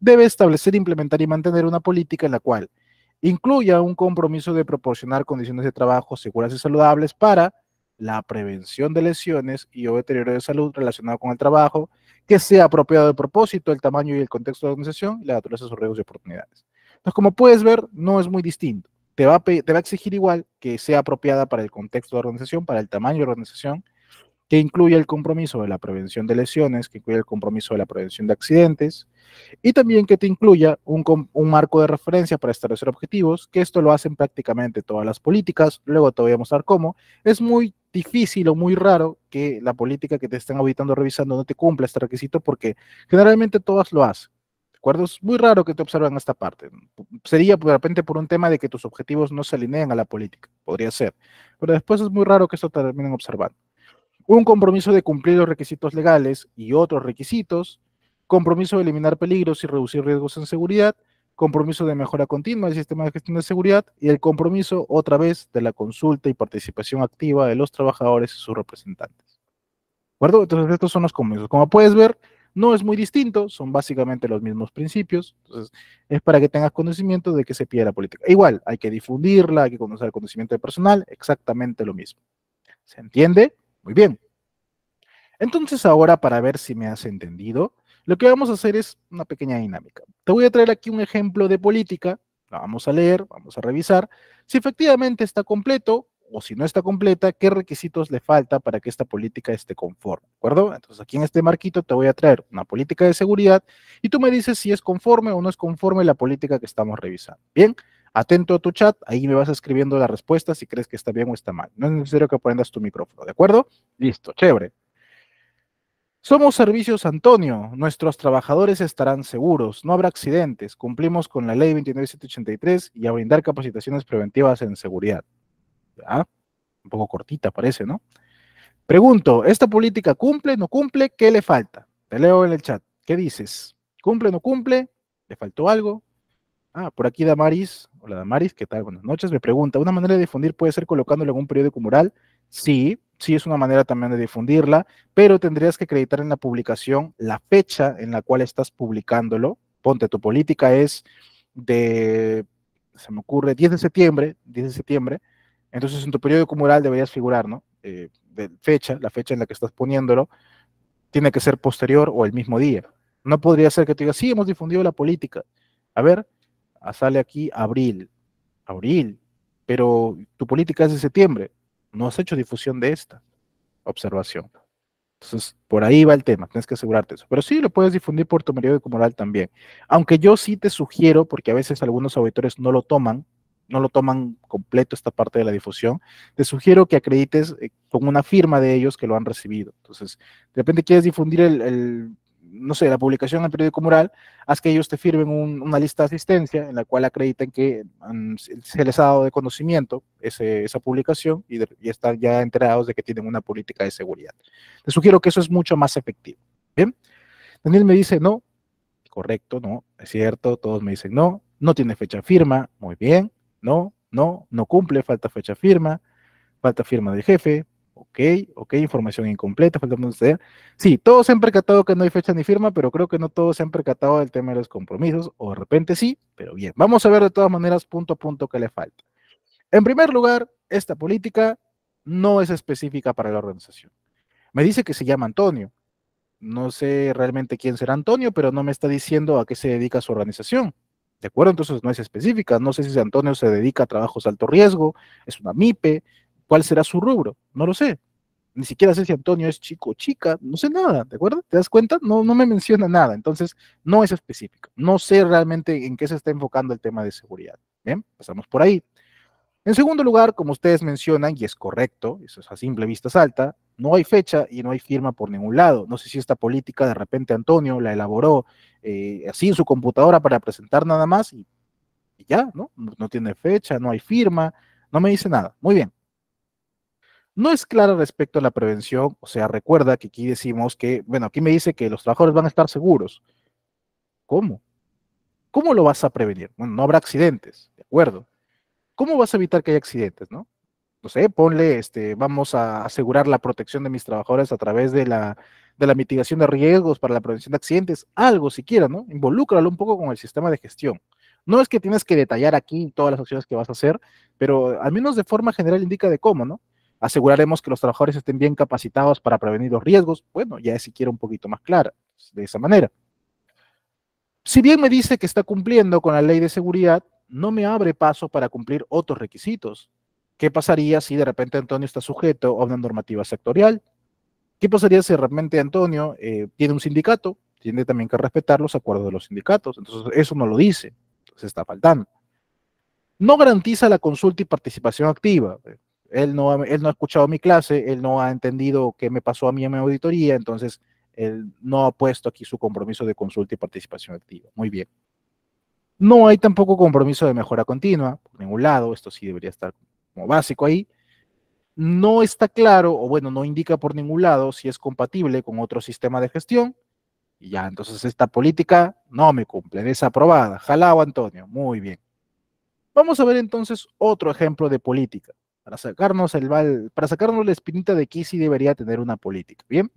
Speaker 1: debe establecer, implementar y mantener una política en la cual incluya un compromiso de proporcionar condiciones de trabajo seguras y saludables para la prevención de lesiones y o deterioro de salud relacionado con el trabajo, que sea apropiado del propósito, el tamaño y el contexto de la organización y la naturaleza de sus riesgos y oportunidades. Entonces, como puedes ver, no es muy distinto. Te va, a a exigir igual que sea apropiada para el contexto de organización, para el tamaño de organización, que incluya el compromiso de la prevención de lesiones, que incluya el compromiso de la prevención de accidentes, y también que te incluya un, marco de referencia para establecer objetivos, que esto lo hacen prácticamente todas las políticas, luego te voy a mostrar cómo. Es muy difícil o muy raro que la política que te estén auditando revisando no te cumpla este requisito porque generalmente todas lo hacen. ¿De acuerdo? Es muy raro que te observen esta parte. Sería de repente por un tema de que tus objetivos no se alineen a la política, podría ser. Pero después es muy raro que esto te terminen observando. Un compromiso de cumplir los requisitos legales y otros requisitos, compromiso de eliminar peligros y reducir riesgos en seguridad, compromiso de mejora continua del sistema de gestión de seguridad y el compromiso otra vez de la consulta y participación activa de los trabajadores y sus representantes. ¿De acuerdo? Entonces estos son los compromisos. Como puedes ver, no es muy distinto, son básicamente los mismos principios. Entonces, es para que tengas conocimiento de qué se pide la política. igual, hay que difundirla, hay que conocer el conocimiento de personal, exactamente lo mismo. ¿Se entiende? Muy bien. Entonces, ahora para ver si me has entendido, lo que vamos a hacer es una pequeña dinámica. Te voy a traer aquí un ejemplo de política, la vamos a leer, vamos a revisar. Si efectivamente está completo o si no está completa, qué requisitos le falta para que esta política esté conforme, ¿de acuerdo? Entonces aquí en este marquito te voy a traer una política de seguridad y tú me dices si es conforme o no es conforme la política que estamos revisando. Bien, atento a tu chat, ahí me vas escribiendo la respuesta si crees que está bien o está mal. No es necesario que prendas tu micrófono, ¿de acuerdo? Listo, chévere. Somos Servicios Antonio. Nuestros trabajadores estarán seguros. No habrá accidentes. Cumplimos con la ley 29783 y a brindar capacitaciones preventivas en seguridad. ¿Ah? Un poco cortita parece, ¿no? Pregunto, ¿esta política cumple, no cumple? ¿Qué le falta? Te leo en el chat. ¿Qué dices? ¿Cumple, no cumple? ¿Le faltó algo? Ah, por aquí Damaris, hola Damaris, ¿qué tal? Buenas noches. Me pregunta, ¿una manera de difundir puede ser colocándole algún periódico mural? Sí, sí es una manera también de difundirla, pero tendrías que acreditar en la publicación la fecha en la cual estás publicándolo. Ponte, tu política es de, se me ocurre, 10 de septiembre, 10 de septiembre, entonces en tu periodo comunal deberías figurar, ¿no? Eh, de fecha, la fecha en la que estás poniéndolo, tiene que ser posterior o el mismo día. No podría ser que te digas, sí, hemos difundido la política. A ver, sale aquí abril, abril, pero tu política es de septiembre no has hecho difusión de esta observación. Entonces, por ahí va el tema, tienes que asegurarte eso. Pero sí, lo puedes difundir por tu medio moral también. Aunque yo sí te sugiero, porque a veces algunos auditores no lo toman, no lo toman completo esta parte de la difusión, te sugiero que acredites eh, con una firma de ellos que lo han recibido. Entonces, de repente quieres difundir el no sé, la publicación en el periódico mural, haz que ellos te firmen una lista de asistencia en la cual acrediten que se les ha dado de conocimiento esa publicación y, están ya enterados de que tienen una política de seguridad. Te sugiero que eso es mucho más efectivo. Bien, Daniel me dice no, correcto, no, es cierto, todos me dicen no, no tiene fecha firma, muy bien, no, no, no cumple, falta fecha firma, falta firma del jefe, ok, ok, información incompleta, falta usted. Sí, todos se han percatado que no hay fecha ni firma, pero creo que no todos se han percatado del tema de los compromisos, o de repente sí, pero bien, vamos a ver de todas maneras punto a punto qué le falta. En primer lugar, esta política no es específica para la organización. Me dice que se llama Antonio. No sé realmente quién será Antonio, pero no me está diciendo a qué se dedica su organización. ¿De acuerdo? Entonces no es específica. No sé si Antonio se dedica a trabajos alto riesgo, es una MIPE, ¿Cuál será su rubro? No lo sé. Ni siquiera sé si Antonio es chico o chica, no sé nada, ¿de acuerdo? ¿Te das cuenta? No, no me menciona nada, entonces no es específico. No sé realmente en qué se está enfocando el tema de seguridad. Bien, pasamos por ahí. En segundo lugar, como ustedes mencionan, y es correcto, eso es a simple vista salta, no hay fecha y no hay firma por ningún lado. No sé si esta política de repente Antonio la elaboró eh, así en su computadora para presentar nada más y, ya, ¿no? ¿no? tiene fecha, no hay firma, no me dice nada. Muy bien no es clara respecto a la prevención, o sea, recuerda que aquí decimos que, bueno, aquí me dice que los trabajadores van a estar seguros. ¿Cómo? ¿Cómo lo vas a prevenir? Bueno, no habrá accidentes, ¿de acuerdo? ¿Cómo vas a evitar que haya accidentes, no? No sé, ponle, este, vamos a asegurar la protección de mis trabajadores a través de la, de la mitigación de riesgos para la prevención de accidentes, algo siquiera, ¿no? Involúcralo un poco con el sistema de gestión. No es que tienes que detallar aquí todas las acciones que vas a hacer, pero al menos de forma general indica de cómo, ¿no? Aseguraremos que los trabajadores estén bien capacitados para prevenir los riesgos. Bueno, ya es siquiera un poquito más clara de esa manera. Si bien me dice que está cumpliendo con la ley de seguridad, no me abre paso para cumplir otros requisitos. ¿Qué pasaría si de repente Antonio está sujeto a una normativa sectorial? ¿Qué pasaría si de repente Antonio eh, tiene un sindicato? Tiene también que respetar los acuerdos de los sindicatos. Entonces, eso no lo dice. Se está faltando. No garantiza la consulta y participación activa él no, ha, escuchado mi clase, él no ha entendido qué me pasó a mí en mi auditoría, entonces él no ha puesto aquí su compromiso de consulta y participación activa. Muy bien. No hay tampoco compromiso de mejora continua, por ningún lado, esto sí debería estar como básico ahí. No está claro, o bueno, no indica por ningún lado si es compatible con otro sistema de gestión. Y ya, entonces esta política no me cumple, desaprobada. Jalau, Antonio. Muy bien. Vamos a ver entonces otro ejemplo de política para sacarnos el para sacarnos la espinita de que sí debería tener una política. Bien.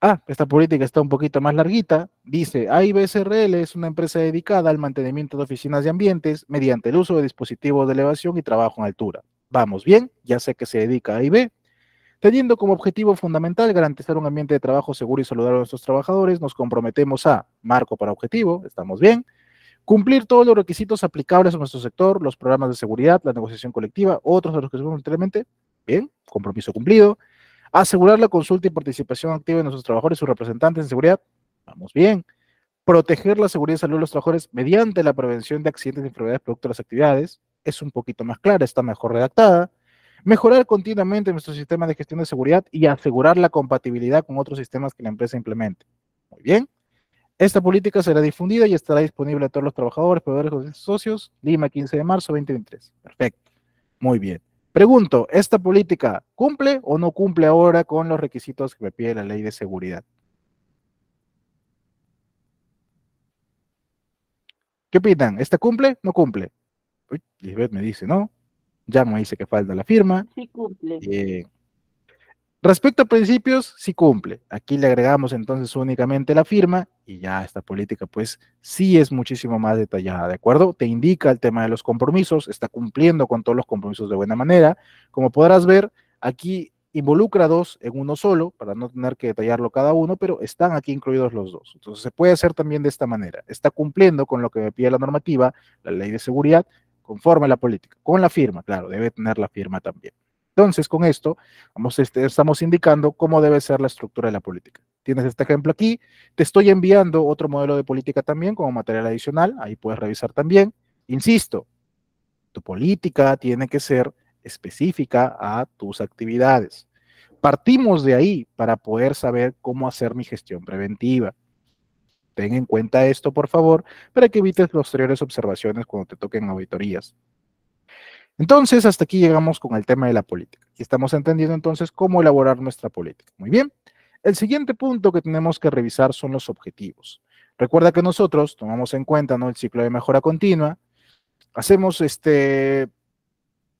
Speaker 1: Ah, esta política está un poquito más larguita. Dice, AIB SRL es una empresa dedicada al mantenimiento de oficinas y ambientes mediante el uso de dispositivos de elevación y trabajo en altura. Vamos bien, ya sé que se dedica a AIB. Teniendo como objetivo fundamental garantizar un ambiente de trabajo seguro y saludable a nuestros trabajadores, nos comprometemos a marco para objetivo, estamos bien, Cumplir todos los requisitos aplicables a nuestro sector, los programas de seguridad, la negociación colectiva, otros de los que se voluntariamente. Bien, compromiso cumplido. Asegurar la consulta y participación activa de nuestros trabajadores y sus representantes en seguridad. Vamos bien. Proteger la seguridad y salud de los trabajadores mediante la prevención de accidentes y enfermedades producto de las actividades. Es un poquito más clara, está mejor redactada. Mejorar continuamente nuestro sistema de gestión de seguridad y asegurar la compatibilidad con otros sistemas que la empresa implemente. Muy bien. Esta política será difundida y estará disponible a todos los trabajadores, proveedores y socios. Lima, 15 de marzo 2023. Perfecto. Muy bien. Pregunto, ¿esta política cumple o no cumple ahora con los requisitos que me pide la ley de seguridad? ¿Qué opinan? ¿Esta cumple? ¿No cumple? Uy, Lisbeth me dice, ¿no? Ya me dice que falta la firma. Sí cumple. Respecto a principios, sí cumple. Aquí le agregamos entonces únicamente la firma y ya esta política pues sí es muchísimo más detallada, ¿de acuerdo? Te indica el tema de los compromisos, está cumpliendo con todos los compromisos de buena manera. Como podrás ver, aquí involucra dos en uno solo para no tener que detallarlo cada uno, pero están aquí incluidos los dos. Entonces se puede hacer también de esta manera. Está cumpliendo con lo que me pide la normativa, la ley de seguridad, conforme a la política, con la firma, claro, debe tener la firma también. Entonces, con esto, este, estamos indicando cómo debe ser la estructura de la política. Tienes este ejemplo aquí. Te estoy enviando otro modelo de política también como material adicional. Ahí puedes revisar también. Insisto, tu política tiene que ser específica a tus actividades. Partimos de ahí para poder saber cómo hacer mi gestión preventiva. Ten en cuenta esto, por favor, para que evites posteriores observaciones cuando te toquen auditorías. Entonces, hasta aquí llegamos con el tema de la política. Y estamos entendiendo entonces cómo elaborar nuestra política. Muy bien. El siguiente punto que tenemos que revisar son los objetivos. Recuerda que nosotros tomamos en cuenta ¿no? el ciclo de mejora continua, hacemos, este,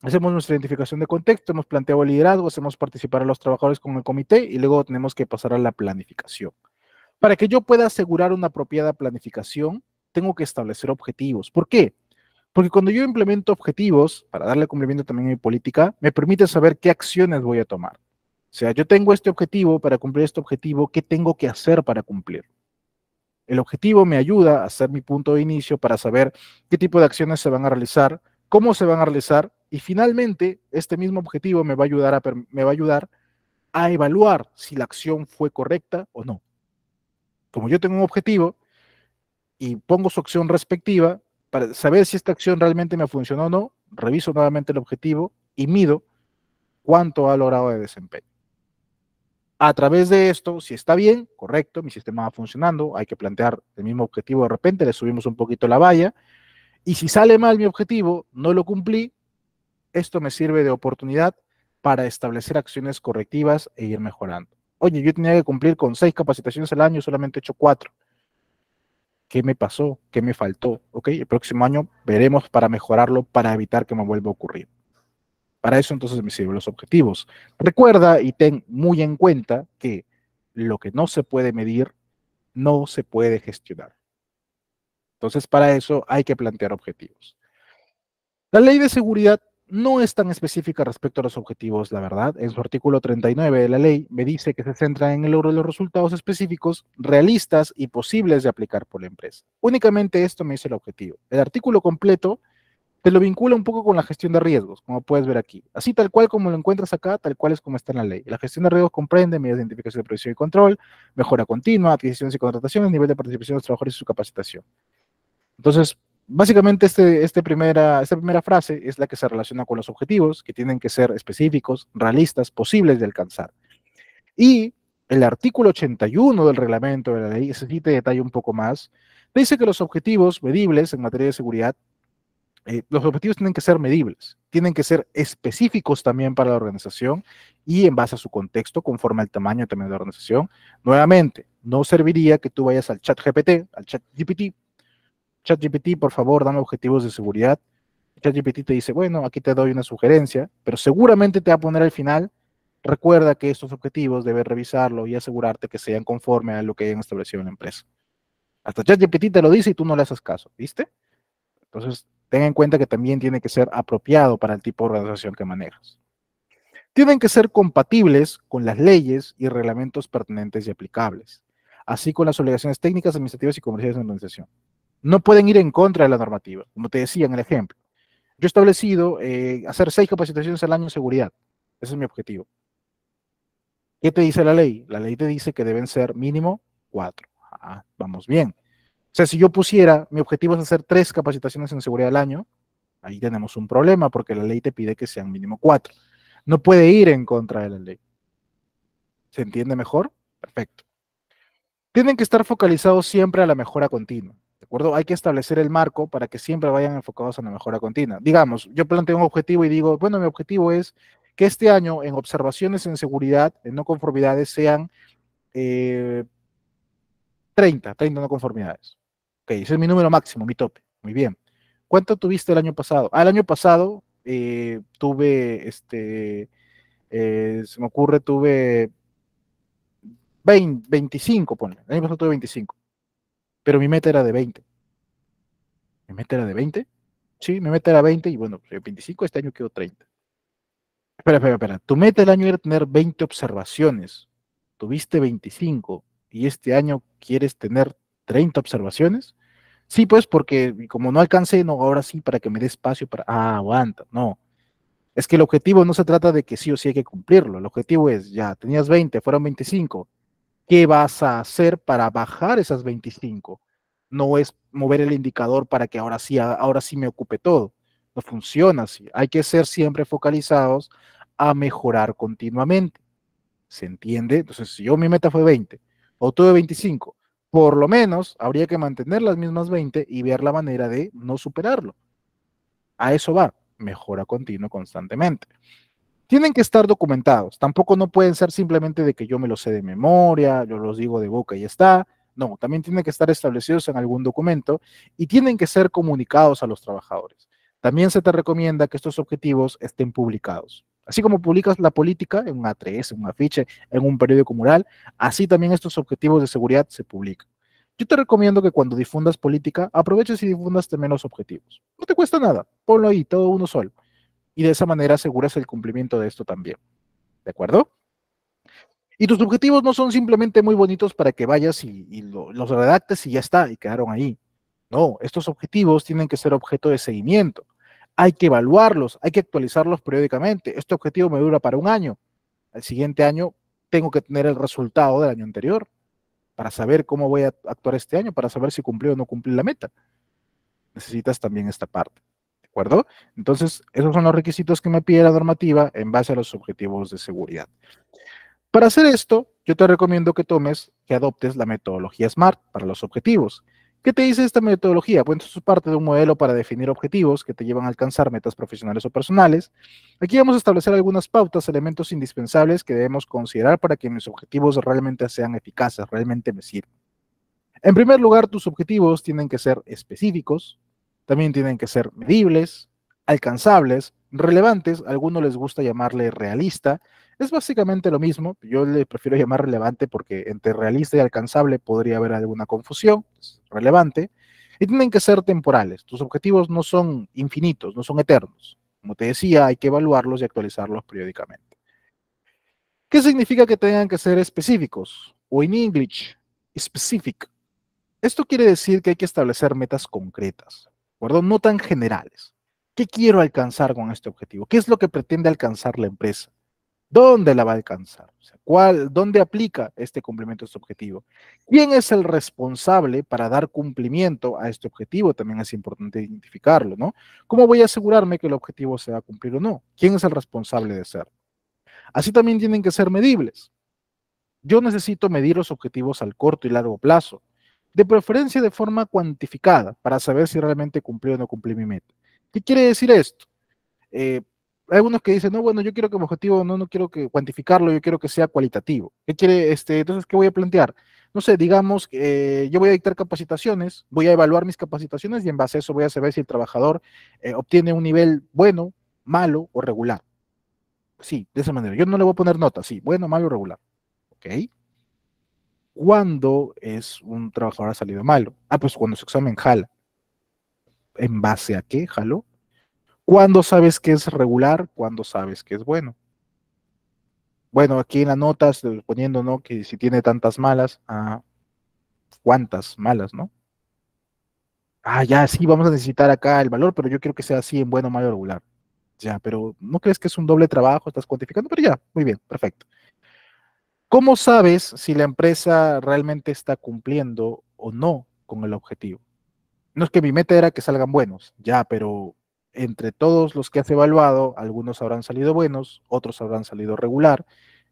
Speaker 1: hacemos nuestra identificación de contexto, hemos planteado liderazgo, hacemos participar a los trabajadores con el comité y luego tenemos que pasar a la planificación. Para que yo pueda asegurar una apropiada planificación, tengo que establecer objetivos. ¿Por qué? Porque cuando yo implemento objetivos, para darle cumplimiento también a mi política, me permite saber qué acciones voy a tomar. O sea, yo tengo este objetivo, para cumplir este objetivo, ¿qué tengo que hacer para cumplir? El objetivo me ayuda a ser mi punto de inicio para saber qué tipo de acciones se van a realizar, cómo se van a realizar y finalmente este mismo objetivo me va a ayudar a, me va a, ayudar a evaluar si la acción fue correcta o no. Como yo tengo un objetivo y pongo su acción respectiva, para saber si esta acción realmente me funcionó o no, reviso nuevamente el objetivo y mido cuánto ha logrado de desempeño. A través de esto, si está bien, correcto, mi sistema va funcionando, hay que plantear el mismo objetivo de repente, le subimos un poquito la valla, y si sale mal mi objetivo, no lo cumplí, esto me sirve de oportunidad para establecer acciones correctivas e ir mejorando. Oye, yo tenía que cumplir con seis capacitaciones al año, solamente he hecho cuatro qué me pasó, qué me faltó, ¿ok? El próximo año veremos para mejorarlo, para evitar que me vuelva a ocurrir. Para eso entonces me sirven los objetivos. Recuerda y ten muy en cuenta que lo que no se puede medir no se puede gestionar. Entonces para eso hay que plantear objetivos. La ley de seguridad no es tan específica respecto a los objetivos, la verdad. En su artículo 39 de la ley me dice que se centra en el logro de los resultados específicos, realistas y posibles de aplicar por la empresa. Únicamente esto me dice el objetivo. El artículo completo te lo vincula un poco con la gestión de riesgos, como puedes ver aquí. Así tal cual como lo encuentras acá, tal cual es como está en la ley. La gestión de riesgos comprende medidas de identificación de previsión y control, mejora continua, adquisiciones y contrataciones, nivel de participación de los trabajadores y su capacitación. Entonces, básicamente este, este, primera, esta primera frase es la que se relaciona con los objetivos, que tienen que ser específicos, realistas, posibles de alcanzar. Y el artículo 81 del reglamento de la ley, ese sí te detalla un poco más, dice que los objetivos medibles en materia de seguridad, eh, los objetivos tienen que ser medibles, tienen que ser específicos también para la organización y en base a su contexto, conforme al tamaño también de la organización. Nuevamente, no serviría que tú vayas al chat GPT, al chat GPT, ChatGPT, por favor, dame objetivos de seguridad. ChatGPT te dice, bueno, aquí te doy una sugerencia, pero seguramente te va a poner al final, recuerda que estos objetivos debes revisarlo y asegurarte que sean conforme a lo que hayan establecido en la empresa. Hasta ChatGPT te lo dice y tú no le haces caso, ¿viste? Entonces, ten en cuenta que también tiene que ser apropiado para el tipo de organización que manejas. Tienen que ser compatibles con las leyes y reglamentos pertinentes y aplicables, así con las obligaciones técnicas, administrativas y comerciales de la organización no pueden ir en contra de la normativa, como te decía en el ejemplo. Yo he establecido eh, hacer seis capacitaciones al año en seguridad. Ese es mi objetivo. ¿Qué te dice la ley? La ley te dice que deben ser mínimo cuatro. Ah, vamos bien. O sea, si yo pusiera, mi objetivo es hacer tres capacitaciones en seguridad al año, ahí tenemos un problema porque la ley te pide que sean mínimo cuatro. No puede ir en contra de la ley. ¿Se entiende mejor? Perfecto. Tienen que estar focalizados siempre a la mejora continua. ¿De acuerdo? Hay que establecer el marco para que siempre vayan enfocados a la mejora continua. Digamos, yo planteo un objetivo y digo, bueno, mi objetivo es que este año en observaciones en seguridad, en no conformidades, sean 30, eh, 30 no conformidades. Ok, ese es mi número máximo, mi tope. Muy bien. ¿Cuánto tuviste el año pasado? Ah, el año pasado eh, tuve, este, eh, se me ocurre, tuve 20, 25, ponle. El año pasado tuve 25 pero mi meta era de 20. Mi meta era de 20. Sí, mi meta era 20 y bueno, 25, pues, este año quedó 30. Espera, espera, espera. Tu meta el año era tener 20 observaciones. Tuviste 25 y este año quieres tener 30 observaciones. Sí, pues porque como no alcancé, no, ahora sí, para que me dé espacio para... Ah, aguanta, no. Es que el objetivo no se trata de que sí o sí hay que cumplirlo. El objetivo es, ya, tenías 20, fueron 25 qué vas a hacer para bajar esas 25. No es mover el indicador para que ahora sí, ahora sí me ocupe todo. No funciona así. Hay que ser siempre focalizados a mejorar continuamente. ¿Se entiende? Entonces, si yo mi meta fue 20 o tuve 25, por lo menos habría que mantener las mismas 20 y ver la manera de no superarlo. A eso va, mejora continua constantemente tienen que estar documentados. Tampoco no pueden ser simplemente de que yo me los sé de memoria, yo los digo de boca y está. No, también tienen que estar establecidos en algún documento y tienen que ser comunicados a los trabajadores. También se te recomienda que estos objetivos estén publicados. Así como publicas la política en un A3, en un afiche, en un periódico mural, así también estos objetivos de seguridad se publican. Yo te recomiendo que cuando difundas política, aproveches y difundas también los objetivos. No te cuesta nada, ponlo ahí, todo uno solo y de esa manera aseguras el cumplimiento de esto también. ¿De acuerdo? Y tus objetivos no son simplemente muy bonitos para que vayas y, los redactes y ya está, y quedaron ahí. No, estos objetivos tienen que ser objeto de seguimiento. Hay que evaluarlos, hay que actualizarlos periódicamente. Este objetivo me dura para un año. Al siguiente año tengo que tener el resultado del año anterior para saber cómo voy a actuar este año, para saber si cumplí o no cumplí la meta. Necesitas también esta parte acuerdo? Entonces, esos son los requisitos que me pide la normativa en base a los objetivos de seguridad. Para hacer esto, yo te recomiendo que tomes, que adoptes la metodología SMART para los objetivos. ¿Qué te dice esta metodología? Bueno, esto es parte de un modelo para definir objetivos que te llevan a alcanzar metas profesionales o personales. Aquí vamos a establecer algunas pautas, elementos indispensables que debemos considerar para que mis objetivos realmente sean eficaces, realmente me sirvan. En primer lugar, tus objetivos tienen que ser específicos, también tienen que ser medibles, alcanzables, relevantes, a algunos les gusta llamarle realista. Es básicamente lo mismo, yo le prefiero llamar relevante porque entre realista y alcanzable podría haber alguna confusión, es relevante. Y tienen que ser temporales, tus objetivos no son infinitos, no son eternos. Como te decía, hay que evaluarlos y actualizarlos periódicamente. ¿Qué significa que tengan que ser específicos? O en inglés, English, specific. Esto quiere decir que hay que establecer metas concretas, ¿acuerdo? No tan generales. ¿Qué quiero alcanzar con este objetivo? ¿Qué es lo que pretende alcanzar la empresa? ¿Dónde la va a alcanzar? ¿cuál, ¿Dónde aplica este cumplimiento a este objetivo? ¿Quién es el responsable para dar cumplimiento a este objetivo? También es importante identificarlo, ¿no? ¿Cómo voy a asegurarme que el objetivo se va a cumplir o no? ¿Quién es el responsable de ser Así también tienen que ser medibles. Yo necesito medir los objetivos al corto y largo plazo de preferencia de forma cuantificada, para saber si realmente cumplí o no cumplí mi meta. ¿Qué quiere decir esto? Eh, hay algunos que dicen, no, bueno, yo quiero que mi objetivo, no, no quiero que cuantificarlo, yo quiero que sea cualitativo. ¿Qué quiere, este, entonces, qué voy a plantear? No sé, digamos, eh, yo voy a dictar capacitaciones, voy a evaluar mis capacitaciones y en base a eso voy a saber si el trabajador eh, obtiene un nivel bueno, malo o regular. Sí, de esa manera. Yo no le voy a poner nota, sí, bueno, malo o regular. ¿Ok? ¿Cuándo es un trabajador ha salido malo? Ah, pues cuando se examen jala. ¿En base a qué jalo. ¿Cuándo sabes que es regular? ¿Cuándo sabes que es bueno? Bueno, aquí en las notas, eh, poniendo, ¿no? Que si tiene tantas malas, ah, ¿cuántas malas, no? Ah, ya, sí, vamos a necesitar acá el valor, pero yo quiero que sea así en bueno, malo, regular. Ya, pero ¿no crees que es un doble trabajo? Estás cuantificando, pero ya, muy bien, perfecto. ¿Cómo sabes si la empresa realmente está cumpliendo o no con el objetivo? No es que mi meta era que salgan buenos, ya, pero entre todos los que has evaluado, algunos habrán salido buenos, otros habrán salido regular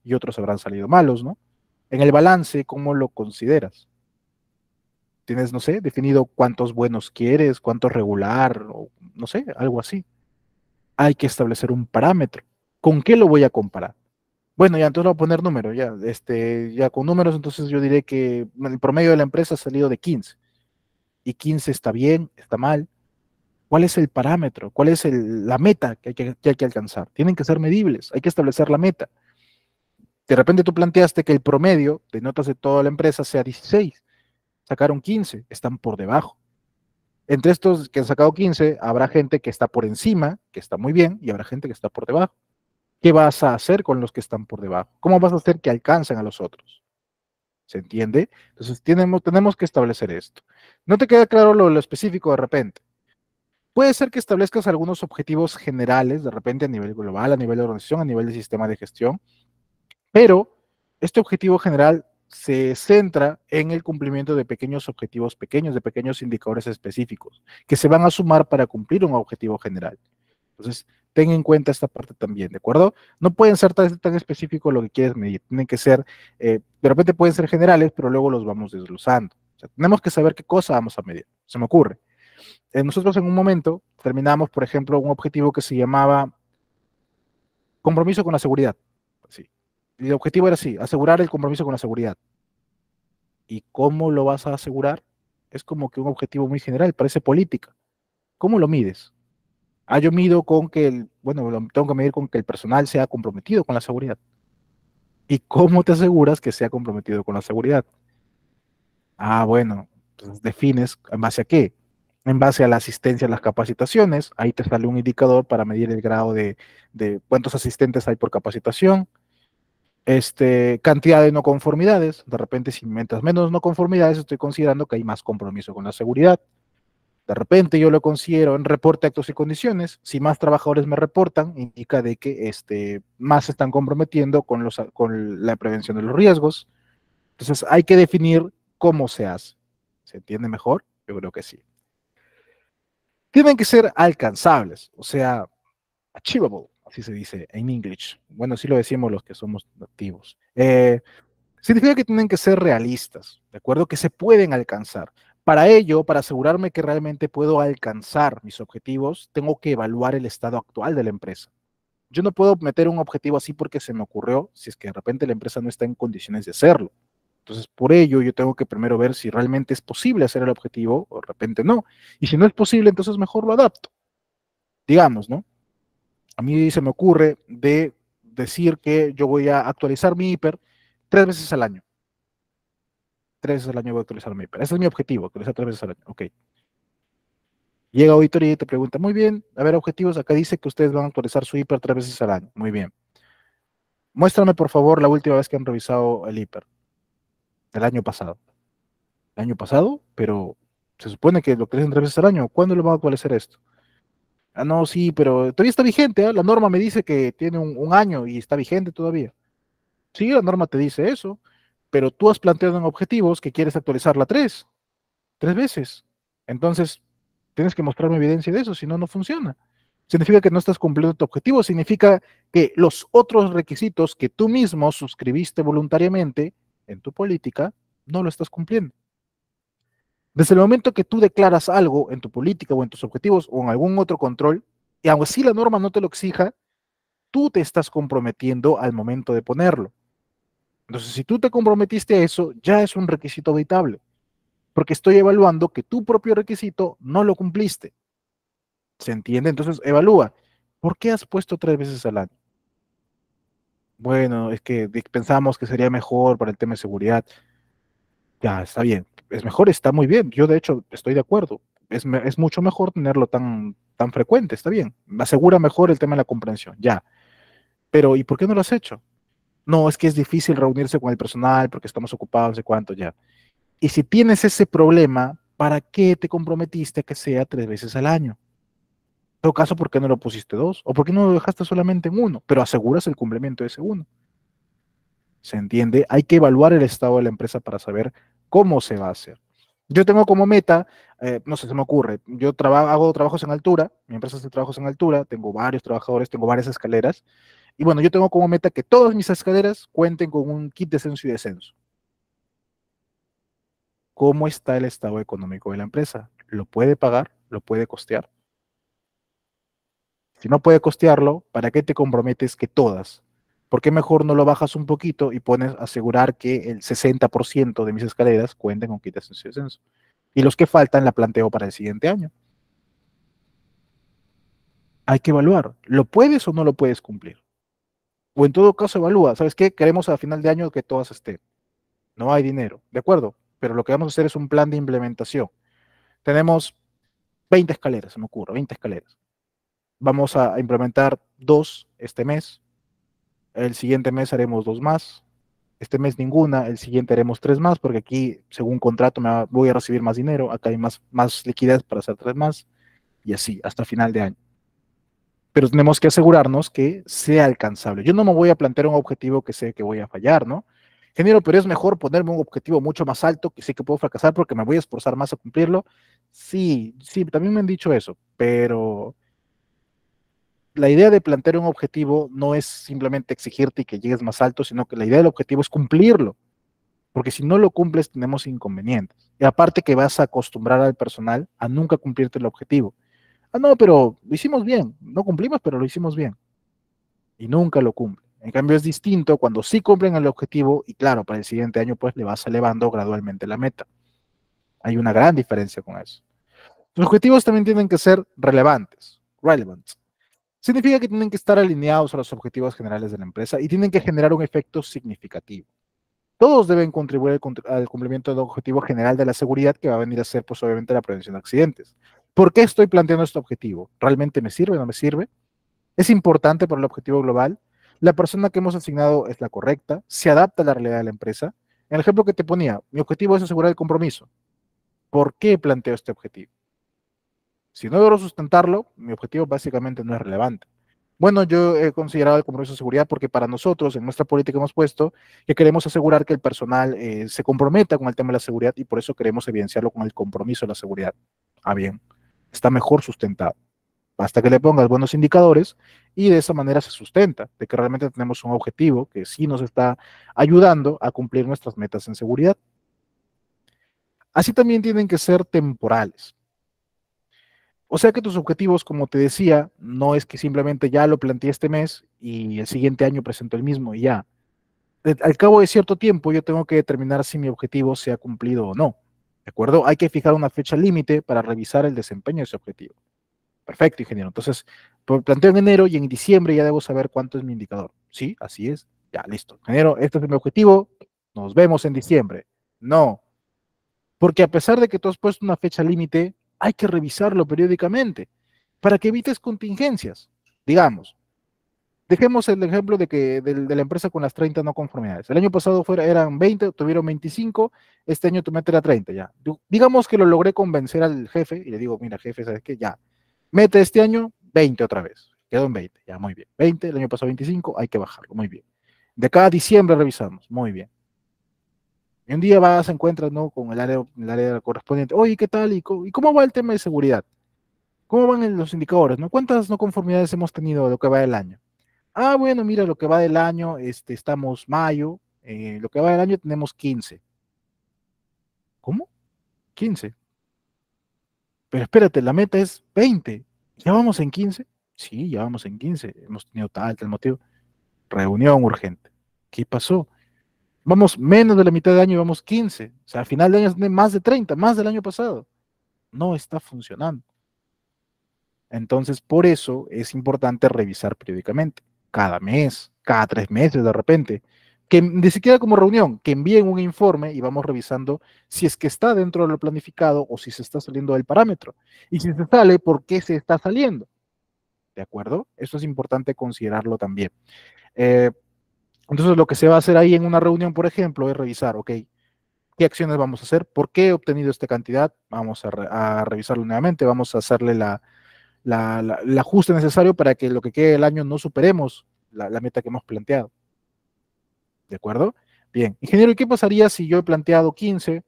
Speaker 1: y otros habrán salido malos, ¿no? En el balance, ¿cómo lo consideras? Tienes, no sé, definido cuántos buenos quieres, cuántos regular, o no sé, algo así. Hay que establecer un parámetro. ¿Con qué lo voy a comparar? Bueno, ya entonces lo voy a poner números, ya, este, ya con números, entonces yo diré que el promedio de la empresa ha salido de 15. Y 15 está bien, está mal. ¿Cuál es el parámetro? ¿Cuál es la meta que hay que alcanzar? Tienen que ser medibles, hay que establecer la meta. De repente tú planteaste que el promedio de notas de toda la empresa sea 16, sacaron 15, están por debajo. Entre estos que han sacado 15, habrá gente que está por encima, que está muy bien, y habrá gente que está por debajo. ¿Qué vas a hacer con los que están por debajo? ¿Cómo vas a hacer que alcancen a los otros? ¿Se entiende? Entonces tenemos, que establecer esto. No te queda claro lo, lo específico de repente. Puede ser que establezcas algunos objetivos generales, de repente a nivel global, a nivel de organización, a nivel de sistema de gestión, pero este objetivo general se centra en el cumplimiento de pequeños objetivos pequeños, de pequeños indicadores específicos, que se van a sumar para cumplir un objetivo general. Entonces, ten en cuenta esta parte también, ¿de acuerdo? No pueden ser tan, específicos lo que quieres medir, tienen que ser, eh, de repente pueden ser generales, pero luego los vamos desglosando. tenemos que saber qué cosa vamos a medir, se me ocurre. Eh, nosotros en un momento terminamos, por ejemplo, un objetivo que se llamaba compromiso con la seguridad. Y el objetivo era así, asegurar el compromiso con la seguridad. ¿Y cómo lo vas a asegurar? Es como que un objetivo muy general, parece política. ¿Cómo lo mides? Ah, yo mido con que el, bueno, tengo que medir con que el personal sea comprometido con la seguridad. ¿Y cómo te aseguras que sea comprometido con la seguridad? Ah, bueno, pues defines en base a qué. En base a la asistencia a las capacitaciones, ahí te sale un indicador para medir el grado de, cuántos asistentes hay por capacitación, este, cantidad de no conformidades. De repente, si inventas menos no conformidades, estoy considerando que hay más compromiso con la seguridad. De repente yo lo considero en reporte actos y condiciones. Si más trabajadores me reportan, indica de que este, más se están comprometiendo con, los, con la prevención de los riesgos. Entonces hay que definir cómo se hace. ¿Se entiende mejor? Yo creo que sí. Tienen que ser alcanzables, o sea, achievable, así se dice en inglés. Bueno, así lo decimos los que somos activos. Eh, significa que tienen que ser realistas, ¿de acuerdo? Que se pueden alcanzar. Para ello, para asegurarme que realmente puedo alcanzar mis objetivos, tengo que evaluar el estado actual de la empresa. Yo no puedo meter un objetivo así porque se me ocurrió, si es que de repente la empresa no está en condiciones de hacerlo. Entonces, por ello, yo tengo que primero ver si realmente es posible hacer el objetivo o de repente no. Y si no es posible, entonces mejor lo adapto. Digamos, ¿no? A mí se me ocurre de decir que yo voy a actualizar mi hiper tres veces al año tres veces al año voy a actualizar mi hiper, Ese es mi objetivo, actualizar tres veces al año. Ok. Llega auditoría y te pregunta, muy bien, a ver, objetivos, acá dice que ustedes van a actualizar su hiper tres veces al año. Muy bien. Muéstrame, por favor, la última vez que han revisado el hiper el año pasado. El año pasado, pero se supone que lo crecen tres veces al año. ¿Cuándo lo van a actualizar esto? Ah, no, sí, pero todavía está vigente. ¿eh? La norma me dice que tiene un año y está vigente todavía. Sí, la norma te dice eso pero tú has planteado en objetivos que quieres actualizarla tres, tres veces. Entonces, tienes que mostrarme evidencia de eso, si no, no funciona. Significa que no estás cumpliendo tu objetivo, significa que los otros requisitos que tú mismo suscribiste voluntariamente en tu política, no lo estás cumpliendo. Desde el momento que tú declaras algo en tu política o en tus objetivos o en algún otro control, y aunque sí la norma no te lo exija, tú te estás comprometiendo al momento de ponerlo. Entonces, si tú te comprometiste a eso, ya es un requisito habitable, porque estoy evaluando que tu propio requisito no lo cumpliste. ¿Se entiende? Entonces, evalúa. ¿Por qué has puesto tres veces al año? Bueno, es que pensamos que sería mejor para el tema de seguridad. Ya, está bien. Es mejor, está muy bien. Yo, de hecho, estoy de acuerdo. Es, mucho mejor tenerlo tan, tan frecuente, está bien. Asegura mejor el tema de la comprensión, ya. Pero, ¿y por qué no lo has hecho? no, es que es difícil reunirse con el personal porque estamos ocupados, de cuánto ya. Y si tienes ese problema, ¿para qué te comprometiste a que sea tres veces al año? En todo caso, ¿por qué no lo pusiste dos? ¿O por qué no lo dejaste solamente en uno? Pero aseguras el cumplimiento de ese uno. ¿Se entiende? Hay que evaluar el estado de la empresa para saber cómo se va a hacer. Yo tengo como meta, eh, no sé, se me ocurre, yo trabajo, hago trabajos en altura, mi empresa hace trabajos en altura, tengo varios trabajadores, tengo varias escaleras, y bueno, yo tengo como meta que todas mis escaleras cuenten con un kit de censo y descenso. ¿Cómo está el estado económico de la empresa? ¿Lo puede pagar? ¿Lo puede costear? Si no puede costearlo, ¿para qué te comprometes que todas? ¿Por qué mejor no lo bajas un poquito y pones asegurar que el 60% de mis escaleras cuenten con kit de censo y descenso? Y los que faltan la planteo para el siguiente año hay que evaluar. ¿Lo puedes o no lo puedes cumplir? O en todo caso evalúa, ¿sabes qué? Queremos a final de año que todas estén. No hay dinero, ¿de acuerdo? Pero lo que vamos a hacer es un plan de implementación. Tenemos 20 escaleras, se me ocurre, 20 escaleras. Vamos a implementar dos este mes. El siguiente mes haremos dos más. Este mes ninguna, el siguiente haremos tres más, porque aquí, según contrato, me voy a recibir más dinero. Acá hay más, más liquidez para hacer tres más. Y así, hasta final de año pero tenemos que asegurarnos que sea alcanzable. Yo no me voy a plantear un objetivo que sé que voy a fallar, ¿no? Geniero, pero es mejor ponerme un objetivo mucho más alto que sé que puedo fracasar porque me voy a esforzar más a cumplirlo. Sí, sí, también me han dicho eso, pero la idea de plantear un objetivo no es simplemente exigirte que llegues más alto, sino que la idea del objetivo es cumplirlo. Porque si no lo cumples, tenemos inconvenientes. Y aparte que vas a acostumbrar al personal a nunca cumplirte el objetivo. Ah, no, pero lo hicimos bien. No cumplimos, pero lo hicimos bien. Y nunca lo cumple. En cambio, es distinto cuando sí cumplen el objetivo y claro, para el siguiente año pues le vas elevando gradualmente la meta. Hay una gran diferencia con eso. Los objetivos también tienen que ser relevantes. Relevant. Significa que tienen que estar alineados a los objetivos generales de la empresa y tienen que generar un efecto significativo. Todos deben contribuir al cumplimiento del objetivo general de la seguridad que va a venir a ser pues obviamente la prevención de accidentes. ¿Por qué estoy planteando este objetivo? ¿Realmente me sirve o no me sirve? ¿Es importante para el objetivo global? ¿La persona que hemos asignado es la correcta? ¿Se adapta a la realidad de la empresa? En el ejemplo que te ponía, mi objetivo es asegurar el compromiso. ¿Por qué planteo este objetivo? Si no logro sustentarlo, mi objetivo básicamente no es relevante. Bueno, yo he considerado el compromiso de seguridad porque para nosotros, en nuestra política hemos puesto que queremos asegurar que el personal eh, se comprometa con el tema de la seguridad y por eso queremos evidenciarlo con el compromiso de la seguridad. Ah, bien está mejor sustentado. hasta que le pongas buenos indicadores y de esa manera se sustenta, de que realmente tenemos un objetivo que sí nos está ayudando a cumplir nuestras metas en seguridad. Así también tienen que ser temporales. O sea que tus objetivos, como te decía, no es que simplemente ya lo planteé este mes y el siguiente año presento el mismo y ya. Eh, al cabo de cierto tiempo yo tengo que determinar si mi objetivo se ha cumplido o no. ¿De acuerdo? Hay que fijar una fecha límite para revisar el desempeño de ese objetivo. Perfecto, ingeniero. Entonces, pues, planteo en enero y en diciembre ya debo saber cuánto es mi indicador. Sí, así es. Ya, listo. enero este es mi objetivo. Nos vemos en diciembre. No. Porque a pesar de que tú has puesto una fecha límite, hay que revisarlo periódicamente para que evites contingencias. Digamos, Dejemos el ejemplo de que de, la empresa con las 30 no conformidades. El año pasado eran 20, tuvieron 25, este año tú metes la 30 ya. Digamos que lo logré convencer al jefe y le digo, mira jefe, ¿sabes qué? Ya, mete este año 20 otra vez. Quedó en 20, ya muy bien. 20, el año pasado 25, hay que bajarlo, muy bien. De cada diciembre revisamos, muy bien. Y un día vas, encuentras ¿no? con el área, el área correspondiente, oye, ¿qué tal? ¿Y cómo, va el tema de seguridad? ¿Cómo van los indicadores? ¿Cuántas no conformidades hemos tenido de lo que va el año? ah, bueno, mira lo que va del año, este, estamos mayo, eh, lo que va del año tenemos 15. ¿Cómo? 15. Pero espérate, la meta es 20. ¿Ya vamos en 15? Sí, ya vamos en 15. Hemos tenido tal, tal motivo. Reunión urgente. ¿Qué pasó? Vamos menos de la mitad del año y vamos 15. O sea, al final del año es más de 30, más del año pasado. No está funcionando. Entonces, por eso es importante revisar periódicamente cada mes, cada tres meses de repente, que ni siquiera como reunión, que envíen un informe y vamos revisando si es que está dentro de lo planificado o si se está saliendo del parámetro. Y si se sale, ¿por qué se está saliendo? ¿De acuerdo? Eso es importante considerarlo también. Eh, entonces, lo que se va a hacer ahí en una reunión, por ejemplo, es revisar, ok, ¿qué acciones vamos a hacer? ¿Por qué he obtenido esta cantidad? Vamos a revisarlo nuevamente, vamos a hacerle la, la, el ajuste necesario para que lo que quede del año no superemos la, meta que hemos planteado. ¿De acuerdo? Bien, ingeniero, ¿y qué pasaría si yo he planteado 15?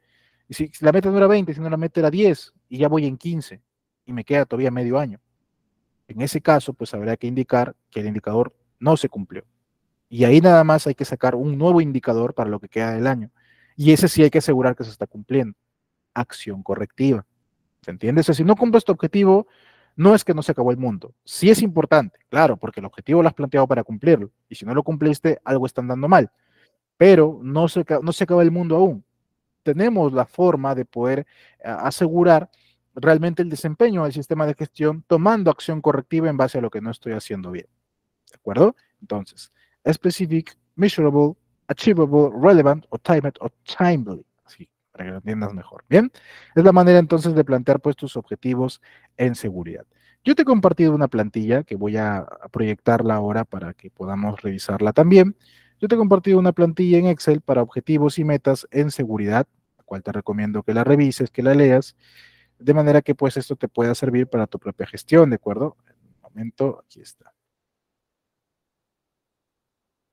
Speaker 1: Y si la meta no era 20, sino la meta era 10 y ya voy en 15 y me queda todavía medio año. En ese caso, pues habrá que indicar que el indicador no se cumplió. Y ahí nada más hay que sacar un nuevo indicador para lo que queda del año. Y ese sí hay que asegurar que se está cumpliendo. Acción correctiva. ¿Se entiende? si no cumple este objetivo, no es que no se acabó el mundo. Sí es importante, claro, porque el objetivo lo has planteado para cumplirlo. Y si no lo cumpliste, algo está andando mal. Pero no se, no se acaba el mundo aún. Tenemos la forma de poder eh, asegurar realmente el desempeño del sistema de gestión tomando acción correctiva en base a lo que no estoy haciendo bien. ¿De acuerdo? Entonces, specific, measurable, achievable, relevant o o timely para que entiendas mejor. Bien, es la manera entonces de plantear pues tus objetivos en seguridad. Yo te he compartido una plantilla que voy a proyectarla ahora para que podamos revisarla también. Yo te he compartido una plantilla en Excel para objetivos y metas en seguridad, la cual te recomiendo que la revises, que la leas, de manera que pues esto te pueda servir para tu propia gestión, ¿de acuerdo? un momento, aquí está.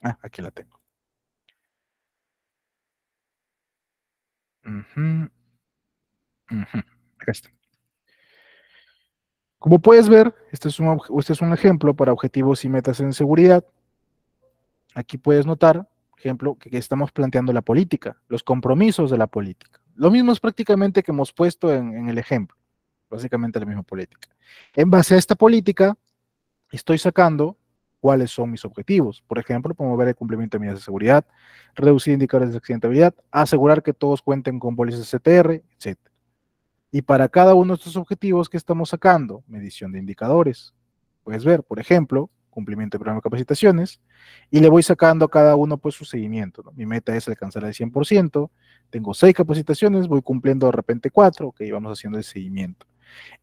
Speaker 1: Ah, aquí la tengo. Como puedes ver, este es, un, este es un ejemplo para objetivos y metas en seguridad. Aquí puedes notar, por ejemplo, que, estamos planteando la política, los compromisos de la política. Lo mismo es prácticamente que hemos puesto en el ejemplo, básicamente la misma política. En base a esta política, estoy sacando cuáles son mis objetivos. Por ejemplo, promover el cumplimiento de medidas de seguridad, reducir indicadores de accidentabilidad, asegurar que todos cuenten con pólizas CTR, etc. Y para cada uno de estos objetivos que estamos sacando, medición de indicadores. Puedes ver, por ejemplo, cumplimiento de programa de capacitaciones, y le voy sacando a cada uno pues su seguimiento. Mi meta es alcanzar el 100%, tengo seis capacitaciones, voy cumpliendo de repente cuatro, que íbamos vamos haciendo el seguimiento.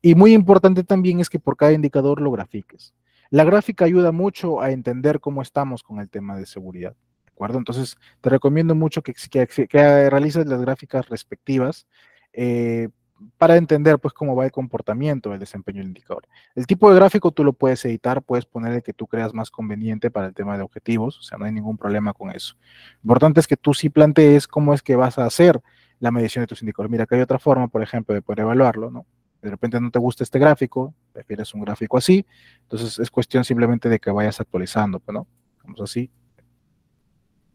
Speaker 1: Y muy importante también es que por cada indicador lo grafiques. La gráfica ayuda mucho a entender cómo estamos con el tema de seguridad. ¿De acuerdo? Entonces, te recomiendo mucho que, que, realices las gráficas respectivas. Eh, para entender pues cómo va el comportamiento el desempeño del indicador. El tipo de gráfico tú lo puedes editar, puedes poner el que tú creas más conveniente para el tema de objetivos, o sea, no hay ningún problema con eso. Lo importante es que tú sí plantees cómo es que vas a hacer la medición de tus indicadores. Mira, que hay otra forma, por ejemplo, de poder evaluarlo, ¿no? de repente no te gusta este gráfico, prefieres un gráfico así, entonces es cuestión simplemente de que vayas actualizando, pues, ¿no? Vamos así,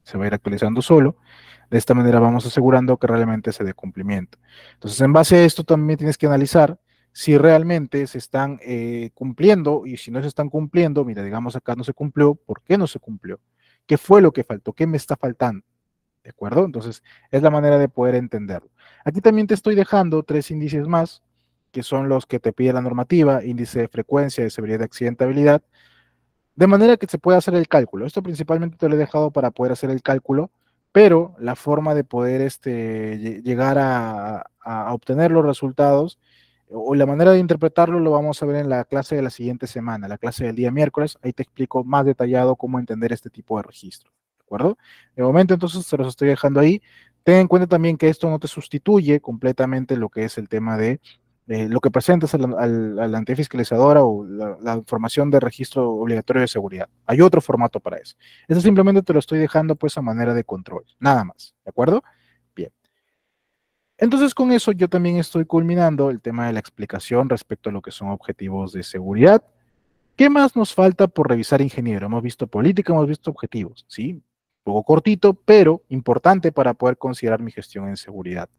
Speaker 1: se va a ir actualizando solo. De esta manera vamos asegurando que realmente se dé cumplimiento. Entonces, en base a esto también tienes que analizar si realmente se están eh, cumpliendo y si no se están cumpliendo, mira, digamos acá no se cumplió, ¿por qué no se cumplió? ¿Qué fue lo que faltó? ¿Qué me está faltando? ¿De acuerdo? Entonces, es la manera de poder entenderlo. Aquí también te estoy dejando tres índices más que son los que te pide la normativa, índice de frecuencia, de severidad de accidentabilidad, de manera que se pueda hacer el cálculo. Esto principalmente te lo he dejado para poder hacer el cálculo, pero la forma de poder este, llegar a, a obtener los resultados o la manera de interpretarlo lo vamos a ver en la clase de la siguiente semana, la clase del día miércoles. Ahí te explico más detallado cómo entender este tipo de registro. ¿De acuerdo? De momento entonces se los estoy dejando ahí. Ten en cuenta también que esto no te sustituye completamente lo que es el tema de eh, lo que presentas a la antifiscalizadora o la, información de registro obligatorio de seguridad. Hay otro formato para eso. Eso simplemente te lo estoy dejando pues a manera de control, nada más, ¿de acuerdo? Bien. Entonces con eso yo también estoy culminando el tema de la explicación respecto a lo que son objetivos de seguridad. ¿Qué más nos falta por revisar, ingeniero? Hemos visto política, hemos visto objetivos, ¿sí? Un poco cortito, pero importante para poder considerar mi gestión en seguridad.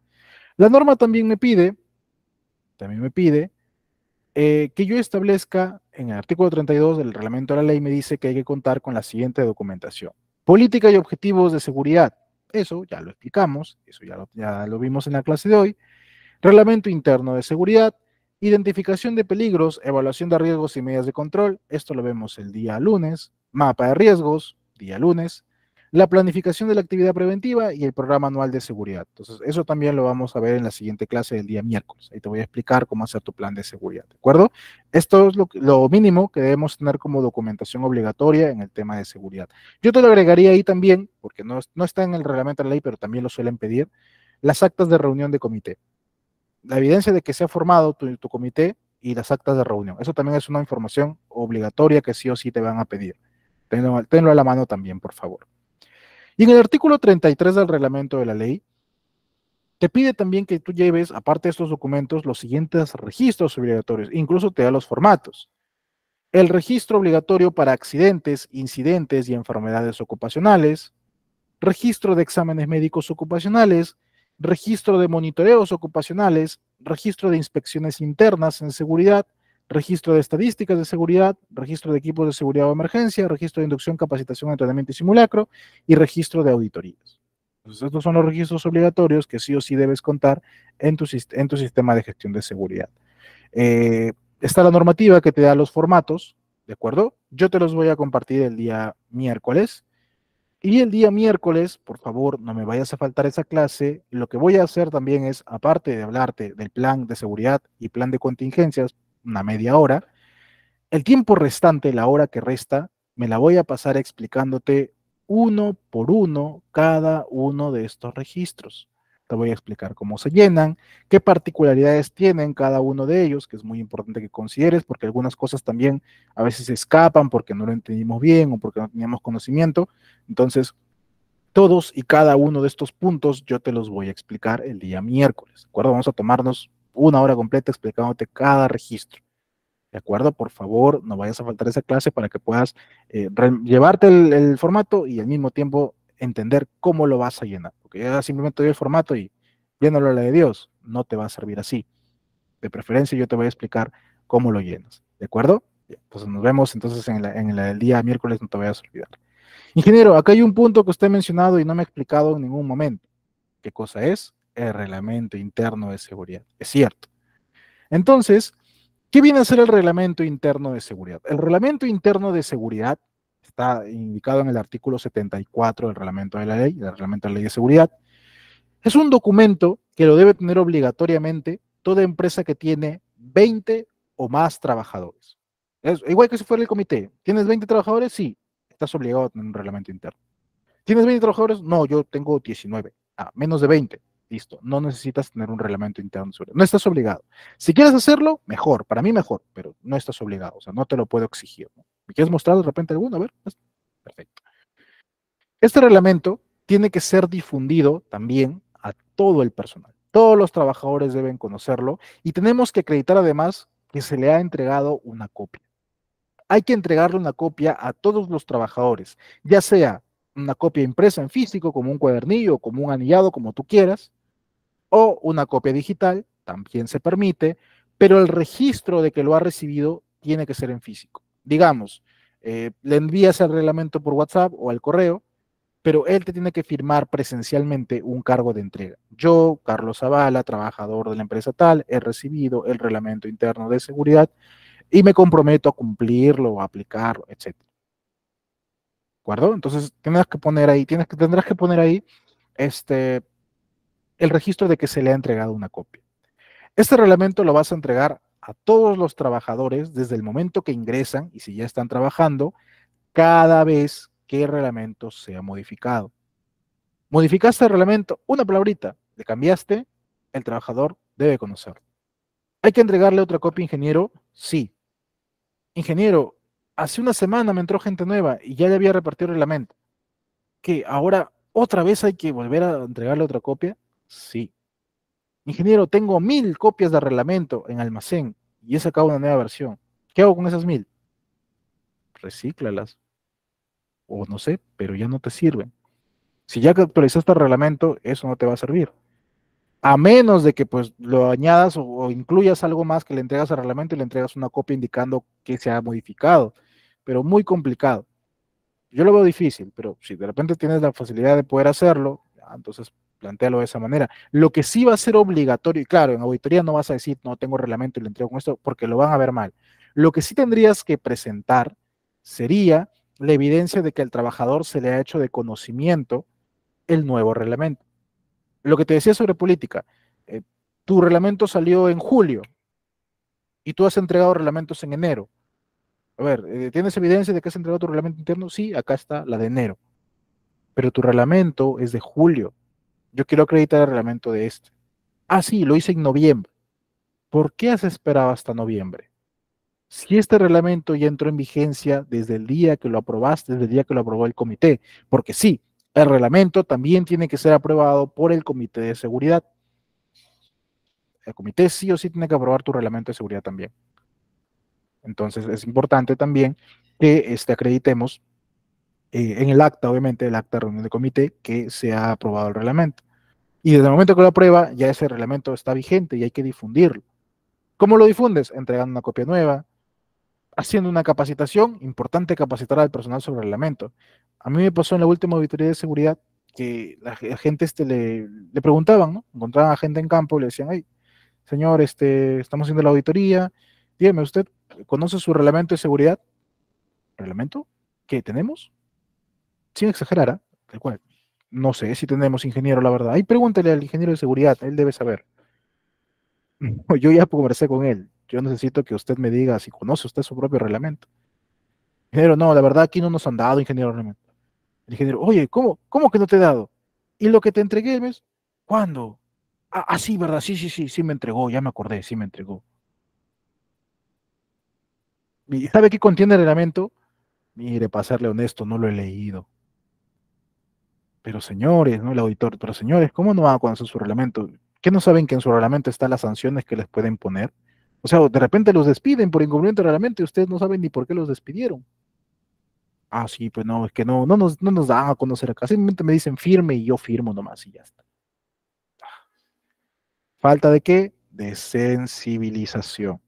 Speaker 1: La norma también me pide también me pide eh, que yo establezca en el artículo 32 del reglamento de la ley, me dice que hay que contar con la siguiente documentación. Política y objetivos de seguridad. Eso ya lo explicamos, eso ya ya lo vimos en la clase de hoy. Reglamento interno de seguridad, identificación de peligros, evaluación de riesgos y medidas de control. Esto lo vemos el día lunes. Mapa de riesgos, día lunes la planificación de la actividad preventiva y el programa anual de seguridad. Entonces, eso también lo vamos a ver en la siguiente clase del día miércoles. Ahí te voy a explicar cómo hacer tu plan de seguridad, ¿de acuerdo? Esto es lo, mínimo que debemos tener como documentación obligatoria en el tema de seguridad. Yo te lo agregaría ahí también, porque no, está en el reglamento de la ley, pero también lo suelen pedir, las actas de reunión de comité. La evidencia de que se ha formado tu, comité y las actas de reunión. Eso también es una información obligatoria que sí o sí te van a pedir. Tenlo, tenlo a la mano también, por favor. Y en el artículo 33 del reglamento de la ley, te pide también que tú lleves, aparte de estos documentos, los siguientes registros obligatorios. Incluso te da los formatos. El registro obligatorio para accidentes, incidentes y enfermedades ocupacionales. Registro de exámenes médicos ocupacionales. Registro de monitoreos ocupacionales. Registro de inspecciones internas en seguridad registro de estadísticas de seguridad, registro de equipos de seguridad o emergencia, registro de inducción, capacitación, entrenamiento y simulacro y registro de auditorías. estos son los registros obligatorios que sí o sí debes contar en tu, sistema de gestión de seguridad. Eh, está la normativa que te da los formatos, ¿de acuerdo? Yo te los voy a compartir el día miércoles. Y el día miércoles, por favor, no me vayas a faltar esa clase. Lo que voy a hacer también es, aparte de hablarte del plan de seguridad y plan de contingencias una media hora. El tiempo restante, la hora que resta, me la voy a pasar explicándote uno por uno cada uno de estos registros. Te voy a explicar cómo se llenan, qué particularidades tienen cada uno de ellos, que es muy importante que consideres, porque algunas cosas también a veces se escapan porque no lo entendimos bien o porque no teníamos conocimiento. Entonces, todos y cada uno de estos puntos yo te los voy a explicar el día miércoles. ¿De acuerdo? Vamos a tomarnos una hora completa explicándote cada registro. ¿De acuerdo? Por favor, no vayas a faltar esa clase para que puedas eh, llevarte el, formato y al mismo tiempo entender cómo lo vas a llenar. Porque ya simplemente doy el formato y viéndolo a la de Dios. No te va a servir así. De preferencia, yo te voy a explicar cómo lo llenas. ¿De acuerdo? Pues nos vemos entonces en, el día miércoles, no te vayas a olvidar. Ingeniero, acá hay un punto que usted ha mencionado y no me ha explicado en ningún momento. ¿Qué cosa es? el reglamento interno de seguridad. Es cierto. Entonces, ¿qué viene a ser el reglamento interno de seguridad? El reglamento interno de seguridad está indicado en el artículo 74 del reglamento de la ley, del reglamento de la ley de seguridad. Es un documento que lo debe tener obligatoriamente toda empresa que tiene 20 o más trabajadores. Es igual que si fuera el comité. ¿Tienes 20 trabajadores? Sí, estás obligado a tener un reglamento interno. ¿Tienes 20 trabajadores? No, yo tengo 19. Ah, menos de 20. Listo, no necesitas tener un reglamento interno sobre No estás obligado. Si quieres hacerlo, mejor, para mí mejor, pero no estás obligado, o sea, no te lo puedo exigir. ¿Me quieres mostrar de repente alguno? A ver, perfecto. Este reglamento tiene que ser difundido también a todo el personal. Todos los trabajadores deben conocerlo y tenemos que acreditar además que se le ha entregado una copia. Hay que entregarle una copia a todos los trabajadores, ya sea una copia impresa en físico, como un cuadernillo, como un anillado, como tú quieras, o una copia digital, también se permite, pero el registro de que lo ha recibido tiene que ser en físico. Digamos, eh, le envías el reglamento por WhatsApp o al correo, pero él te tiene que firmar presencialmente un cargo de entrega. Yo, Carlos Zavala, trabajador de la empresa tal, he recibido el reglamento interno de seguridad y me comprometo a cumplirlo, a aplicarlo, etc. ¿De acuerdo? Entonces, tienes que poner ahí, tienes que, tendrás que poner ahí este, el registro de que se le ha entregado una copia. Este reglamento lo vas a entregar a todos los trabajadores desde el momento que ingresan y si ya están trabajando, cada vez que el reglamento sea modificado. Modificaste el reglamento, una palabrita, le cambiaste, el trabajador debe conocerlo. ¿Hay que entregarle otra copia, ingeniero? Sí. Ingeniero, hace una semana me entró gente nueva y ya le había repartido el reglamento. ¿Qué? ahora otra vez hay que volver a entregarle otra copia? Sí. Ingeniero, tengo mil copias de reglamento en almacén y he sacado una nueva versión. ¿Qué hago con esas mil? Recíclalas. O no sé, pero ya no te sirven. Si ya actualizaste el reglamento, eso no te va a servir. A menos de que pues lo añadas o, incluyas algo más que le entregas al reglamento y le entregas una copia indicando que se ha modificado. Pero muy complicado. Yo lo veo difícil, pero si de repente tienes la facilidad de poder hacerlo, ah, entonces plantealo de esa manera. Lo que sí va a ser obligatorio, y claro, en auditoría no vas a decir, no tengo reglamento y lo entrego con esto, porque lo van a ver mal. Lo que sí tendrías que presentar sería la evidencia de que al trabajador se le ha hecho de conocimiento el nuevo reglamento. Lo que te decía sobre política, eh, tu reglamento salió en julio y tú has entregado reglamentos en enero. A ver, eh, ¿tienes evidencia de que has entregado tu reglamento interno? Sí, acá está la de enero. Pero tu reglamento es de julio yo quiero acreditar el reglamento de este. Ah, sí, lo hice en noviembre. ¿Por qué has esperado hasta noviembre? Si este reglamento ya entró en vigencia desde el día que lo aprobaste, desde el día que lo aprobó el comité, porque sí, el reglamento también tiene que ser aprobado por el comité de seguridad. El comité sí o sí tiene que aprobar tu reglamento de seguridad también. Entonces es importante también que este, acreditemos eh, en el acta, obviamente, el acta de reunión de comité, que se ha aprobado el reglamento. Y desde el momento que lo aprueba, ya ese reglamento está vigente y hay que difundirlo. ¿Cómo lo difundes? Entregando una copia nueva, haciendo una capacitación, importante capacitar al personal sobre el reglamento. A mí me pasó en la última auditoría de seguridad que la, gente este, le, preguntaban, ¿no? encontraban a gente en campo y le decían, ay, señor, este, estamos haciendo la auditoría, dígame, ¿usted conoce su reglamento de seguridad? ¿Reglamento? ¿Qué tenemos? sin exagerar, ¿ah? cual no sé si tenemos ingeniero, la verdad. Ahí pregúntale al ingeniero de seguridad, él debe saber. Yo ya conversé con él. Yo necesito que usted me diga si conoce usted su propio reglamento. Ingeniero, no, la verdad aquí no nos han dado, ingeniero, reglamento. El ingeniero, oye, ¿cómo, cómo que no te he dado? Y lo que te entregué ¿ves? ¿cuándo? Ah, ah, sí, ¿verdad? Sí, sí, sí, sí me entregó, ya me acordé, sí me entregó. ¿Y sabe qué contiene el reglamento? Mire, para serle honesto, no lo he leído pero señores, ¿no? El auditor, pero señores, ¿cómo no van a conocer su reglamento? ¿Qué no saben que en su reglamento están las sanciones que les pueden poner? O sea, de repente los despiden por incumplimiento del reglamento y ustedes no saben ni por qué los despidieron. Ah, sí, pues no, es que no, no nos, no nos dan a conocer acá. Simplemente me dicen firme y yo firmo nomás y ya está. ¿Falta de qué? De sensibilización.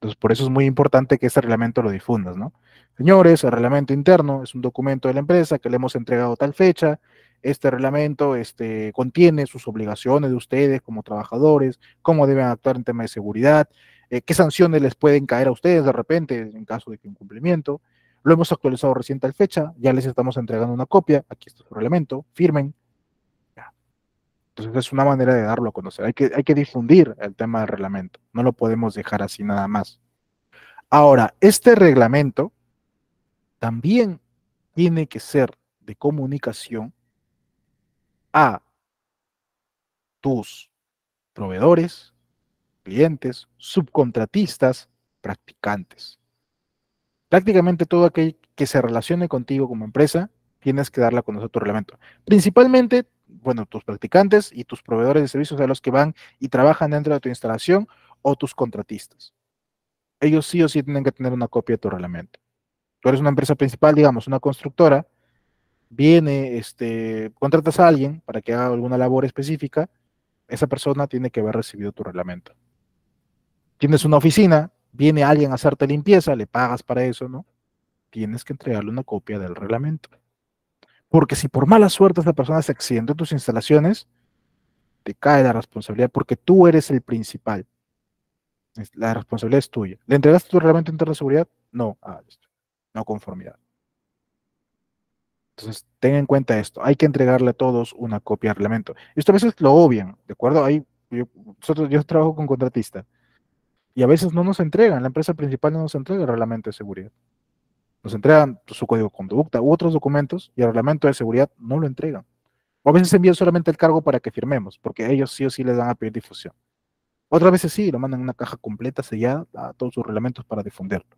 Speaker 1: Entonces, por eso es muy importante que este reglamento lo difundas, ¿no? Señores, el reglamento interno es un documento de la empresa que le hemos entregado tal fecha, este reglamento este, contiene sus obligaciones de ustedes como trabajadores, cómo deben actuar en tema de seguridad, eh, qué sanciones les pueden caer a ustedes de repente en caso de incumplimiento. Lo hemos actualizado reciente al fecha, ya les estamos entregando una copia, aquí está su reglamento, firmen. Entonces es una manera de darlo a conocer, que, hay que difundir el tema del reglamento, no lo podemos dejar así nada más. Ahora, este reglamento también tiene que ser de comunicación a tus proveedores, clientes, subcontratistas, practicantes. Prácticamente todo aquel que se relacione contigo como empresa, tienes que darla a conocer tu reglamento. Principalmente, bueno, tus practicantes y tus proveedores de servicios a los que van y trabajan dentro de tu instalación o tus contratistas. Ellos sí o sí tienen que tener una copia de tu reglamento. Tú eres una empresa principal, digamos, una constructora, viene, este, contratas a alguien para que haga alguna labor específica, esa persona tiene que haber recibido tu reglamento. Tienes una oficina, viene alguien a hacerte limpieza, le pagas para eso, ¿no? Tienes que entregarle una copia del reglamento. Porque si por mala suerte esa persona se accidentó en tus instalaciones, te cae la responsabilidad porque tú eres el principal. La responsabilidad es tuya. ¿Le entregaste tu reglamento interno de seguridad? No. Ah, no conformidad. Entonces, tengan en cuenta esto, hay que entregarle a todos una copia de reglamento. Esto a veces lo obvian, ¿de acuerdo? yo, nosotros, yo trabajo con contratistas, y a veces no nos entregan, la empresa principal no nos entrega el reglamento de seguridad. Nos entregan su código de conducta u otros documentos y el reglamento de seguridad no lo entregan. O a veces envían solamente el cargo para que firmemos, porque ellos sí o sí les van a pedir difusión. Otras veces sí, lo mandan en una caja completa sellada a todos sus reglamentos para difundirlo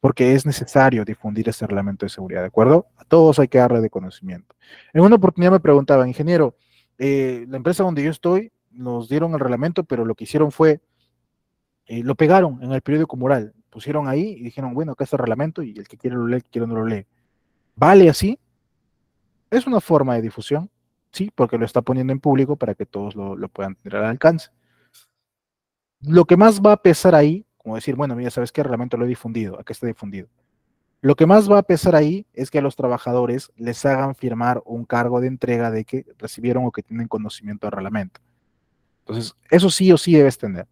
Speaker 1: porque es necesario difundir este reglamento de seguridad, ¿de acuerdo? A todos hay que darle de conocimiento. En una oportunidad me preguntaban, ingeniero, eh, la empresa donde yo estoy nos dieron el reglamento, pero lo que hicieron fue, eh, lo pegaron en el periódico mural, pusieron ahí y dijeron, bueno, acá está el reglamento y el que quiere lo lee, el que quiere no lo lee. ¿Vale así? Es una forma de difusión, sí, porque lo está poniendo en público para que todos lo, lo puedan tener al alcance. Lo que más va a pesar ahí decir, bueno, mira, ¿sabes qué? El reglamento lo he difundido, acá está difundido. Lo que más va a pesar ahí es que a los trabajadores les hagan firmar un cargo de entrega de que recibieron o que tienen conocimiento del reglamento. Entonces, eso sí o sí debes tener.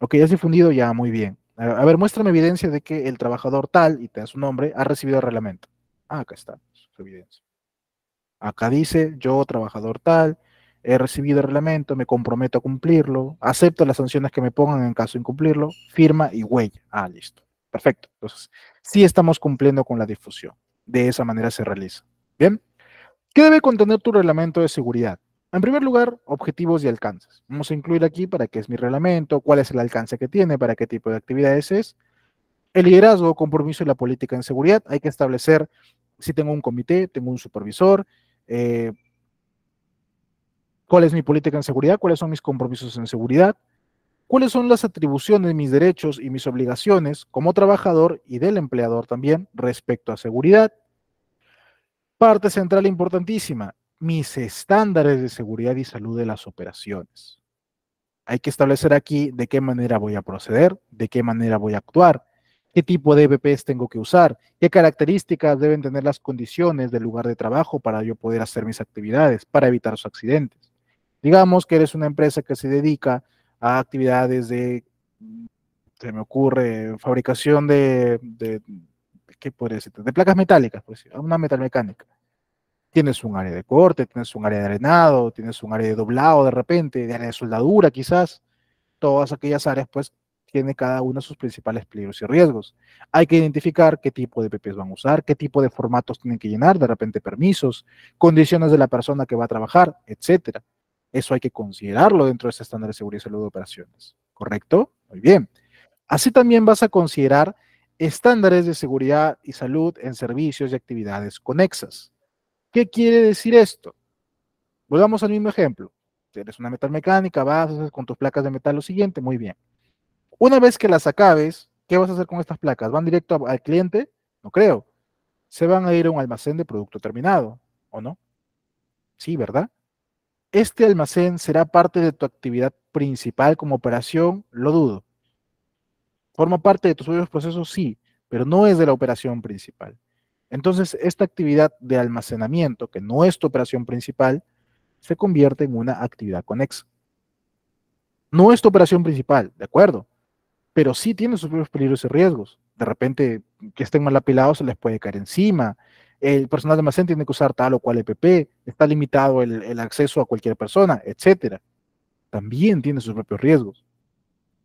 Speaker 1: Lo que ya has difundido, ya muy bien. A ver, muéstrame evidencia de que el trabajador tal, y te da su nombre, ha recibido el reglamento. Ah, acá está, su evidencia. Acá dice, yo, trabajador tal, he recibido el reglamento, me comprometo a cumplirlo, acepto las sanciones que me pongan en caso de incumplirlo, firma y huella. Ah, listo. Perfecto. Entonces, sí estamos cumpliendo con la difusión. De esa manera se realiza. Bien. ¿Qué debe contener tu reglamento de seguridad? En primer lugar, objetivos y alcances. Vamos a incluir aquí para qué es mi reglamento, cuál es el alcance que tiene, para qué tipo de actividades es. El liderazgo, compromiso y la política en seguridad. Hay que establecer si tengo un comité, tengo un supervisor, eh, cuál es mi política en seguridad, cuáles son mis compromisos en seguridad, cuáles son las atribuciones, mis derechos y mis obligaciones como trabajador y del empleador también respecto a seguridad. Parte central importantísima, mis estándares de seguridad y salud de las operaciones. Hay que establecer aquí de qué manera voy a proceder, de qué manera voy a actuar, qué tipo de EPPs tengo que usar, qué características deben tener las condiciones del lugar de trabajo para yo poder hacer mis actividades, para evitar los accidentes. Digamos que eres una empresa que se dedica a actividades de, se me ocurre, fabricación de, de ¿qué podría decir? De placas metálicas, pues, una metalmecánica. Tienes un área de corte, tienes un área de arenado, tienes un área de doblado de repente, de área de soldadura quizás. Todas aquellas áreas, pues, tiene cada una sus principales peligros y riesgos. Hay que identificar qué tipo de PPs van a usar, qué tipo de formatos tienen que llenar, de repente permisos, condiciones de la persona que va a trabajar, etcétera. Eso hay que considerarlo dentro de ese estándar de seguridad y salud de operaciones. ¿Correcto? Muy bien. Así también vas a considerar estándares de seguridad y salud en servicios y actividades conexas. ¿Qué quiere decir esto? Volvamos al mismo ejemplo. Eres una metal mecánica, vas con tus placas de metal lo siguiente, muy bien. Una vez que las acabes, ¿qué vas a hacer con estas placas? ¿Van directo al cliente? No creo. Se van a ir a un almacén de producto terminado, ¿o no? Sí, ¿verdad? ¿Este almacén será parte de tu actividad principal como operación? Lo dudo. ¿Forma parte de tus propios procesos? Sí, pero no es de la operación principal. Entonces, esta actividad de almacenamiento, que no es tu operación principal, se convierte en una actividad conexa. No es tu operación principal, de acuerdo, pero sí tiene sus propios peligros y riesgos. De repente, que estén mal apilados se les puede caer encima, el personal de almacén tiene que usar tal o cual EPP, está limitado el, acceso a cualquier persona, etc. También tiene sus propios riesgos.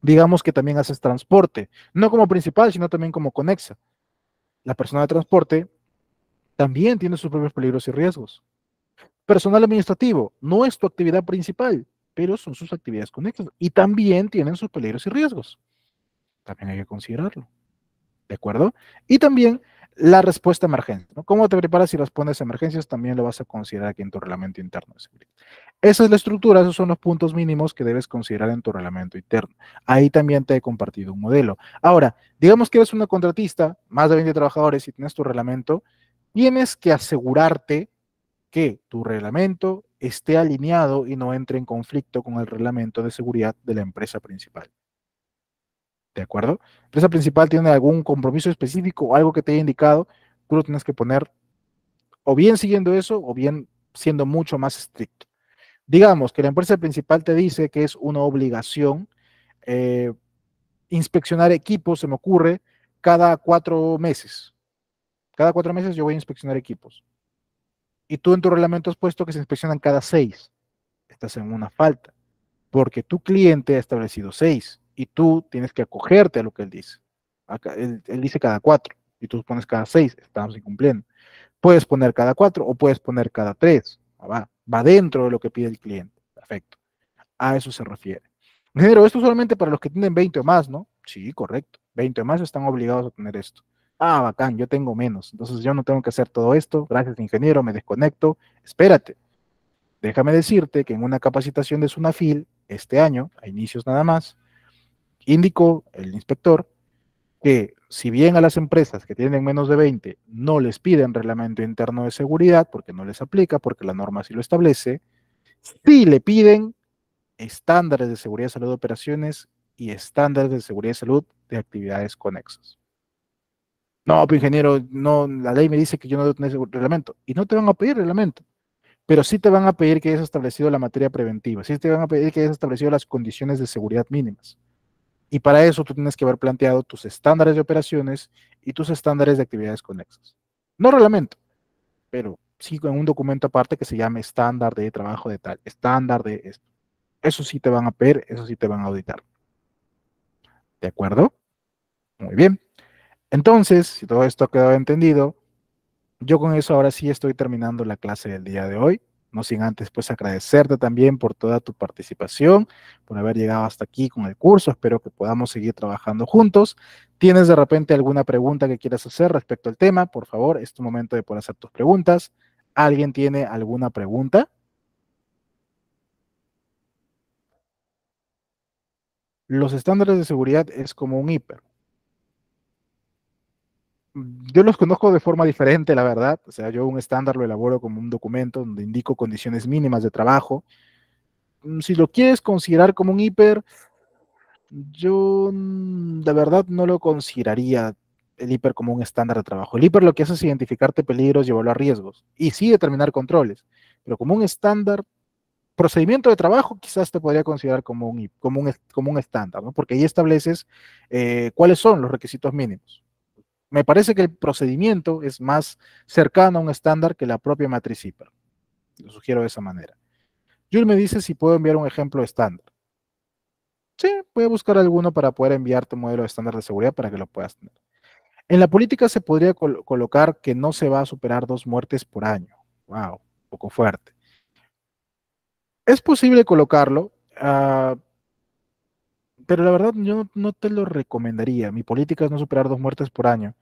Speaker 1: Digamos que también haces transporte, no como principal, sino también como conexa. La persona de transporte también tiene sus propios peligros y riesgos. Personal administrativo no es tu actividad principal, pero son sus actividades conexas y también tienen sus peligros y riesgos. También hay que considerarlo. ¿de acuerdo? Y también la respuesta emergente, ¿Cómo te preparas y respondes a emergencias? También lo vas a considerar aquí en tu reglamento interno de seguridad. Esa es la estructura, esos son los puntos mínimos que debes considerar en tu reglamento interno. Ahí también te he compartido un modelo. Ahora, digamos que eres una contratista, más de 20 trabajadores y tienes tu reglamento, tienes que asegurarte que tu reglamento esté alineado y no entre en conflicto con el reglamento de seguridad de la empresa principal. ¿de acuerdo? empresa principal tiene algún compromiso específico o algo que te haya indicado, tú lo tienes que poner o bien siguiendo eso o bien siendo mucho más estricto. Digamos que la empresa principal te dice que es una obligación eh, inspeccionar equipos, se me ocurre, cada cuatro meses. Cada cuatro meses yo voy a inspeccionar equipos. Y tú en tu reglamento has puesto que se inspeccionan cada seis. Estás en una falta, porque tu cliente ha establecido seis y tú tienes que acogerte a lo que él dice. él, dice cada cuatro y tú pones cada seis, estamos incumpliendo. Puedes poner cada cuatro o puedes poner cada tres. Ah, va, va dentro de lo que pide el cliente. Perfecto. A eso se refiere. Ingeniero, esto solamente para los que tienen 20 o más, ¿no? Sí, correcto. 20 o más están obligados a tener esto. Ah, bacán, yo tengo menos. Entonces yo no tengo que hacer todo esto. Gracias, ingeniero, me desconecto. Espérate. Déjame decirte que en una capacitación de Sunafil, este año, a inicios nada más, indicó el inspector que si bien a las empresas que tienen menos de 20 no les piden reglamento interno de seguridad porque no les aplica, porque la norma sí lo establece, sí le piden estándares de seguridad y salud de operaciones y estándares de seguridad de salud de actividades conexas. No, pero pues, ingeniero, no, la ley me dice que yo no debo tener reglamento. Y no te van a pedir reglamento, pero sí te van a pedir que hayas establecido la materia preventiva, sí te van a pedir que hayas establecido las condiciones de seguridad mínimas. Y para eso tú tienes que haber planteado tus estándares de operaciones y tus estándares de actividades conexas. No reglamento, pero sí con un documento aparte que se llame estándar de trabajo de tal, estándar de esto. Eso sí te van a ver eso sí te van a auditar. ¿De acuerdo? Muy bien. Entonces, si todo esto ha quedado entendido, yo con eso ahora sí estoy terminando la clase del día de hoy no sin antes pues agradecerte también por toda tu participación, por haber llegado hasta aquí con el curso, espero que podamos seguir trabajando juntos. Tienes de repente alguna pregunta que quieras hacer respecto al tema, por favor, es tu momento de poder hacer tus preguntas. ¿Alguien tiene alguna pregunta? Los estándares de seguridad es como un hiper yo los conozco de forma diferente, la verdad. O sea, yo un estándar lo elaboro como un documento donde indico condiciones mínimas de trabajo. Mm, si lo quieres considerar como un hiper, yo de mm, verdad no lo consideraría el hiper como un estándar de trabajo. El hiper lo que hace es identificarte peligros y evaluar riesgos y sí determinar controles, pero como un estándar, procedimiento de trabajo quizás te podría considerar como un, como un, estándar, porque ahí estableces eh, cuáles son los requisitos mínimos. Me parece que el procedimiento es más cercano a un estándar que la propia matriz hiper. Lo sugiero de esa manera. Jules me dice si puedo enviar un ejemplo estándar. Sí, voy a buscar alguno para poder enviarte un modelo estándar de seguridad para que lo puedas tener. En la política se podría colocar que no se va a superar dos muertes por año. Wow, poco fuerte. Es posible colocarlo. Ah, pero la verdad yo no, te lo recomendaría. Mi política es no superar dos muertes por año.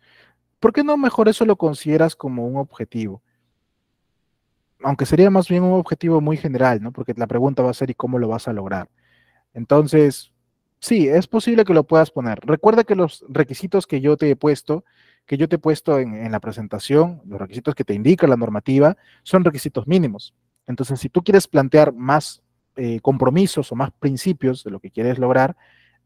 Speaker 1: ¿Por qué no mejor eso lo consideras como un objetivo? Aunque sería más bien un objetivo muy general, ¿no? Porque la pregunta va a ser ¿y cómo lo vas a lograr? Entonces, sí, es posible que lo puedas poner. Recuerda que los requisitos que yo te he puesto, que yo te he puesto en, en la presentación, los requisitos que te indica la normativa, son requisitos mínimos. Entonces, si tú quieres plantear más eh, compromisos o más principios de lo que quieres lograr,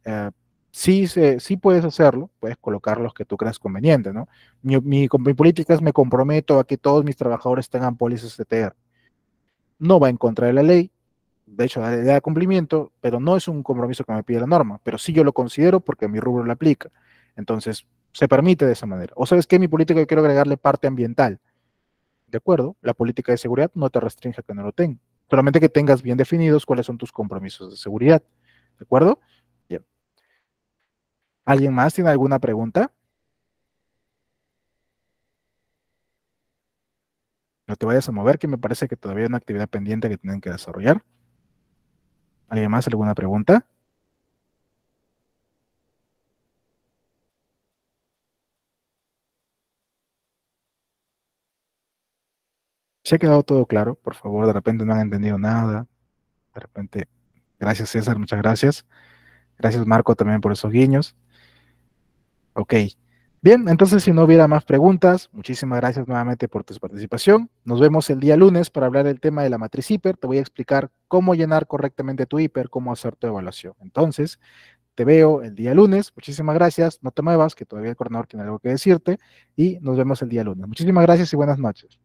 Speaker 1: eh, sí, sí puedes hacerlo, puedes colocar los que tú creas conveniente, ¿no? Mi, mi, política es me comprometo a que todos mis trabajadores tengan pólizas CTR. No va en contra de la ley, de hecho, de da cumplimiento, pero no es un compromiso que me pide la norma, pero sí yo lo considero porque mi rubro lo aplica. Entonces, se permite de esa manera. O sabes que mi política quiero agregarle parte ambiental. De acuerdo, la política de seguridad no te restringe a que no lo tenga solamente que tengas bien definidos cuáles son tus compromisos de seguridad. ¿De acuerdo? Bien. ¿Alguien más tiene alguna pregunta? No te vayas a mover, que me parece que todavía hay una actividad pendiente que tienen que desarrollar. ¿Alguien más alguna pregunta? ¿Se ha quedado todo claro, por favor, de repente no han entendido nada. De repente, gracias César, muchas gracias. Gracias Marco también por esos guiños. Ok. Bien, entonces si no hubiera más preguntas, muchísimas gracias nuevamente por tu participación. Nos vemos el día lunes para hablar del tema de la matriz hiper. Te voy a explicar cómo llenar correctamente tu hiper, cómo hacer tu evaluación. Entonces, te veo el día lunes. Muchísimas gracias. No te muevas, que todavía el coronador tiene algo que decirte. Y nos vemos el día lunes. Muchísimas gracias y buenas noches.